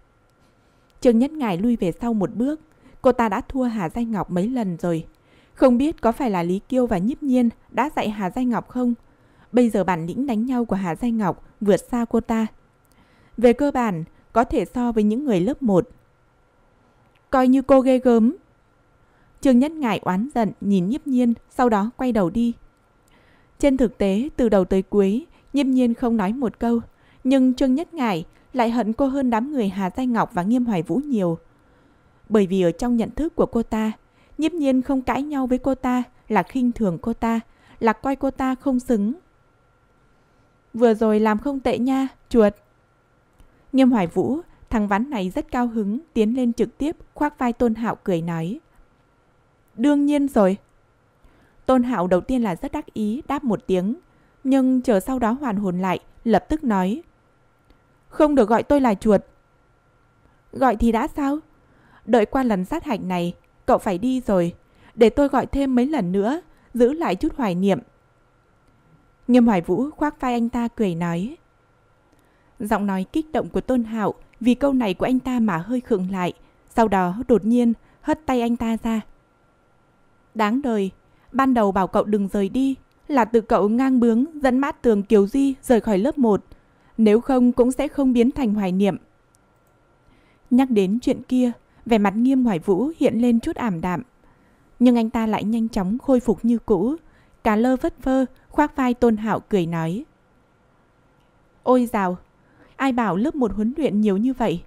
Trương Nhất Ngải lui về sau một bước, cô ta đã thua Hà Danh Ngọc mấy lần rồi. Không biết có phải là Lý Kiêu và Nhiếp Nhiên đã dạy Hà Danh Ngọc không? Bây giờ bản lĩnh đánh nhau của Hà Danh Ngọc vượt xa cô ta. Về cơ bản, có thể so với những người lớp 1. Coi như cô ghê gớm. Trương Nhất Ngải oán giận nhìn Nhiếp Nhiên, sau đó quay đầu đi. Trên thực tế, từ đầu tới cuối, nhiêm Nhiên không nói một câu, nhưng Trương Nhất ngài lại hận cô hơn đám người Hà Giai Ngọc và Nghiêm Hoài Vũ nhiều. Bởi vì ở trong nhận thức của cô ta, nhiêm Nhiên không cãi nhau với cô ta là khinh thường cô ta, là coi cô ta không xứng. Vừa rồi làm không tệ nha, chuột. Nghiêm Hoài Vũ, thằng ván này rất cao hứng, tiến lên trực tiếp khoác vai Tôn Hạo cười nói. Đương nhiên rồi, Tôn Hạo đầu tiên là rất đắc ý đáp một tiếng, nhưng chờ sau đó hoàn hồn lại, lập tức nói. Không được gọi tôi là chuột. Gọi thì đã sao? Đợi qua lần sát hạch này, cậu phải đi rồi. Để tôi gọi thêm mấy lần nữa, giữ lại chút hoài niệm. Nghiêm Hoài Vũ khoác vai anh ta cười nói. Giọng nói kích động của Tôn Hạo vì câu này của anh ta mà hơi khựng lại. Sau đó đột nhiên hất tay anh ta ra. Đáng đời, Ban đầu bảo cậu đừng rời đi, là từ cậu ngang bướng dẫn mát tường Kiều Di rời khỏi lớp 1. Nếu không cũng sẽ không biến thành hoài niệm. Nhắc đến chuyện kia, vẻ mặt nghiêm hoài vũ hiện lên chút ảm đạm. Nhưng anh ta lại nhanh chóng khôi phục như cũ. Cá lơ vất vơ, khoác vai tôn hạo cười nói. Ôi dào, ai bảo lớp một huấn luyện nhiều như vậy?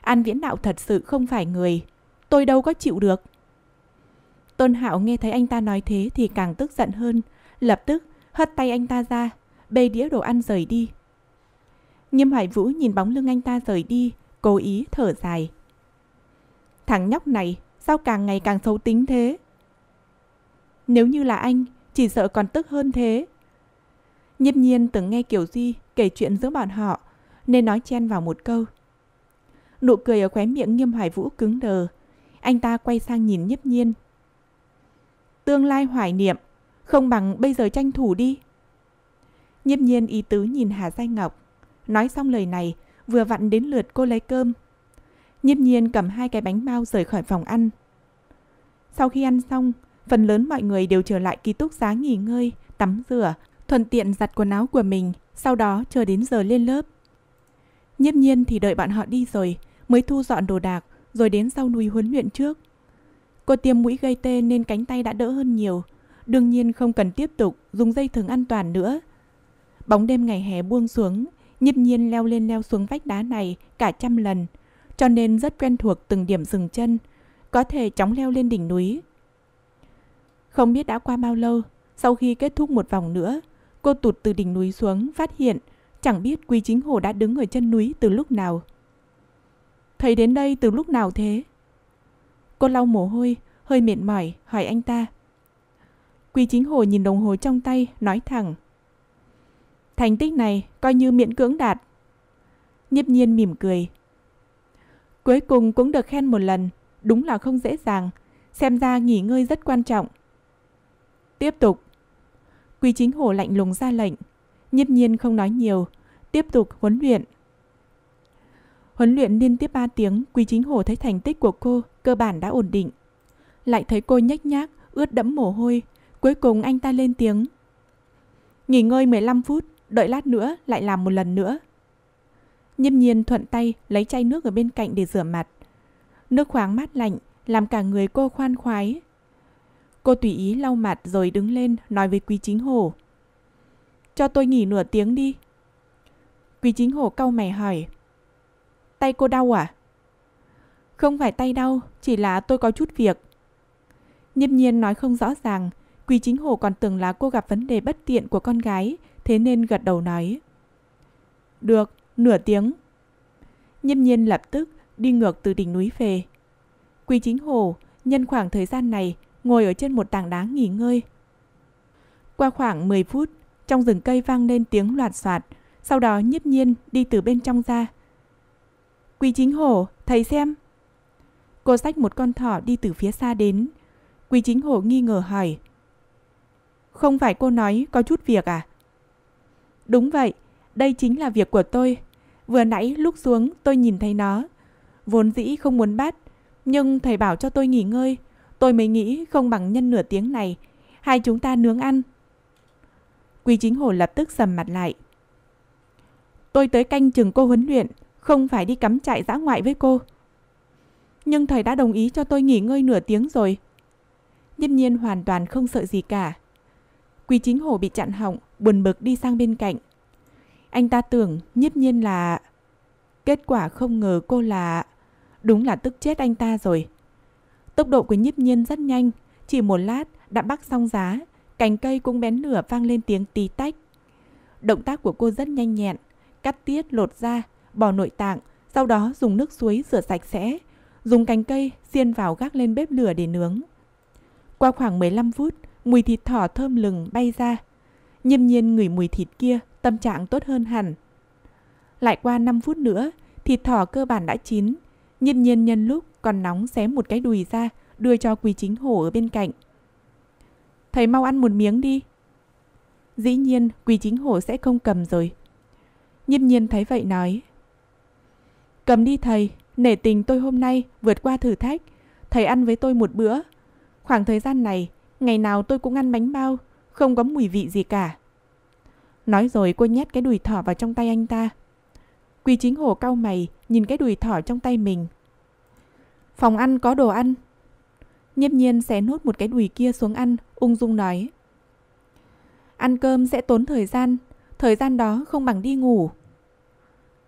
An viễn đạo thật sự không phải người. Tôi đâu có chịu được. Tôn Hạo nghe thấy anh ta nói thế thì càng tức giận hơn, lập tức hất tay anh ta ra, bê đĩa đồ ăn rời đi. Nghiêm Hoài Vũ nhìn bóng lưng anh ta rời đi, cố ý thở dài. Thằng nhóc này sao càng ngày càng xấu tính thế? Nếu như là anh, chỉ sợ còn tức hơn thế. Nhiếp nhiên từng nghe Kiều Duy kể chuyện giữa bọn họ, nên nói chen vào một câu. Nụ cười ở khóe miệng Nghiêm Hoài Vũ cứng đờ. Anh ta quay sang nhìn nhiếp nhiên, tương lai hoài niệm, không bằng bây giờ tranh thủ đi. Nhiếp nhiên ý tứ nhìn Hà Giai Ngọc, nói xong lời này, vừa vặn đến lượt cô lấy cơm. Nhiếp nhiên cầm hai cái bánh bao rời khỏi phòng ăn. Sau khi ăn xong, phần lớn mọi người đều trở lại ký túc xá nghỉ ngơi, tắm rửa, thuận tiện giặt quần áo của mình, sau đó chờ đến giờ lên lớp. Nhiếp nhiên thì đợi bọn họ đi rồi, mới thu dọn đồ đạc, rồi đến sau núi huấn luyện trước. Cô tiêm mũi gây tê nên cánh tay đã đỡ hơn nhiều. Đương nhiên không cần tiếp tục dùng dây thừng an toàn nữa. Bóng đêm ngày hè buông xuống, nhịp nhiên leo lên leo xuống vách đá này cả trăm lần, cho nên rất quen thuộc từng điểm dừng chân, có thể chóng leo lên đỉnh núi. Không biết đã qua bao lâu, sau khi kết thúc một vòng nữa, cô tụt từ đỉnh núi xuống phát hiện chẳng biết Quý Chính Hồ đã đứng ở chân núi từ lúc nào. Thầy đến đây từ lúc nào thế? Cô lau mồ hôi, hơi mệt mỏi, hỏi anh ta. Quy chính hồ nhìn đồng hồ trong tay, nói thẳng. Thành tích này coi như miễn cưỡng đạt. Nhiếp nhiên mỉm cười. Cuối cùng cũng được khen một lần, đúng là không dễ dàng. Xem ra nghỉ ngơi rất quan trọng. Tiếp tục. Quy chính hồ lạnh lùng ra lệnh. Nhiếp nhiên không nói nhiều, tiếp tục huấn luyện. Huấn luyện liên tiếp 3 tiếng, Quý Chính Hồ thấy thành tích của cô cơ bản đã ổn định. Lại thấy cô nhếch nhác, ướt đẫm mồ hôi, cuối cùng anh ta lên tiếng. Nghỉ ngơi 15 phút, đợi lát nữa lại làm một lần nữa. Nhâm nhiên thuận tay lấy chai nước ở bên cạnh để rửa mặt. Nước khoáng mát lạnh, làm cả người cô khoan khoái. Cô tùy ý lau mặt rồi đứng lên nói với Quý Chính Hổ. Cho tôi nghỉ nửa tiếng đi. Quý Chính Hổ cau mày hỏi. Tay cô đau à? Không phải tay đau, chỉ là tôi có chút việc. Nhiếp nhiên nói không rõ ràng, Quý Chính Hồ còn tưởng là cô gặp vấn đề bất tiện của con gái, thế nên gật đầu nói. Được, nửa tiếng. Nhiếp nhiên lập tức đi ngược từ đỉnh núi về. Quý Chính Hồ nhân khoảng thời gian này ngồi ở trên một tảng đá nghỉ ngơi. Qua khoảng 10 phút, trong rừng cây vang lên tiếng loạt soạt, sau đó nhiếp nhiên đi từ bên trong ra. Quý Chính Hổ, thầy xem, Cô xách một con thỏ đi từ phía xa đến. Quý chính hổ nghi ngờ hỏi. Không phải cô nói có chút việc à? Đúng vậy, đây chính là việc của tôi. Vừa nãy lúc xuống tôi nhìn thấy nó. Vốn dĩ không muốn bắt, nhưng thầy bảo cho tôi nghỉ ngơi. Tôi mới nghĩ không bằng nhân nửa tiếng này. Hai chúng ta nướng ăn. Quý chính hổ lập tức sầm mặt lại. Tôi tới canh chừng cô huấn luyện, không phải đi cắm trại dã ngoại với cô nhưng thầy đã đồng ý cho tôi nghỉ ngơi nửa tiếng rồi. Nhất nhiên hoàn toàn không sợ gì cả. Quý chính hổ bị chặn họng, buồn bực đi sang bên cạnh. Anh ta tưởng nhất nhiên là... Kết quả không ngờ cô là... Đúng là tức chết anh ta rồi. Tốc độ của nhiếp nhiên rất nhanh, chỉ một lát đã bắt xong giá, cành cây cũng bén lửa vang lên tiếng tí tách. Động tác của cô rất nhanh nhẹn, cắt tiết lột da, bỏ nội tạng, sau đó dùng nước suối rửa sạch sẽ, dùng cành cây xiên vào gác lên bếp lửa để nướng. Qua khoảng 15 phút, mùi thịt thỏ thơm lừng bay ra. Nhiêm nhiên ngửi mùi thịt kia, tâm trạng tốt hơn hẳn. Lại qua 5 phút nữa, thịt thỏ cơ bản đã chín. Nhiêm nhiên nhân lúc còn nóng xé một cái đùi ra, đưa cho quỳ chính hổ ở bên cạnh. Thầy mau ăn một miếng đi. Dĩ nhiên, quỳ chính hổ sẽ không cầm rồi. Nhiêm nhiên thấy vậy nói. Cầm đi thầy, Nể tình tôi hôm nay vượt qua thử thách, thầy ăn với tôi một bữa. Khoảng thời gian này, ngày nào tôi cũng ăn bánh bao, không có mùi vị gì cả. Nói rồi cô nhét cái đùi thỏ vào trong tay anh ta. Quỳ chính hồ cau mày, nhìn cái đùi thỏ trong tay mình. Phòng ăn có đồ ăn. Nhiếp nhiên xé nốt một cái đùi kia xuống ăn, ung dung nói. Ăn cơm sẽ tốn thời gian, thời gian đó không bằng đi ngủ.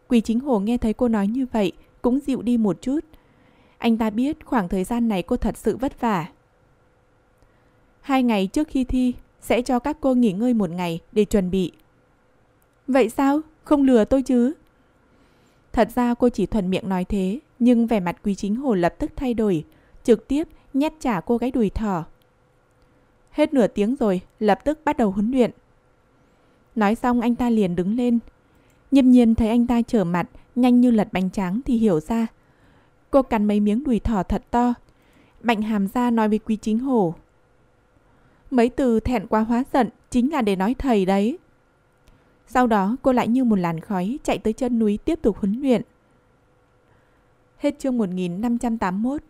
Quỳ chính hồ nghe thấy cô nói như vậy cũng dịu đi một chút. Anh ta biết khoảng thời gian này cô thật sự vất vả. Hai ngày trước khi thi, sẽ cho các cô nghỉ ngơi một ngày để chuẩn bị. Vậy sao? Không lừa tôi chứ? Thật ra cô chỉ thuần miệng nói thế, nhưng vẻ mặt quý chính hồ lập tức thay đổi, trực tiếp nhét trả cô gái đùi thỏ. Hết nửa tiếng rồi, lập tức bắt đầu huấn luyện. Nói xong anh ta liền đứng lên. Nhâm nhiên thấy anh ta trở mặt, nhanh như lật bánh tráng thì hiểu ra. Cô cắn mấy miếng đùi thỏ thật to. Mạnh hàm ra nói với quý chính hổ. Mấy từ thẹn quá hóa giận chính là để nói thầy đấy. Sau đó cô lại như một làn khói chạy tới chân núi tiếp tục huấn luyện. Hết chương 1581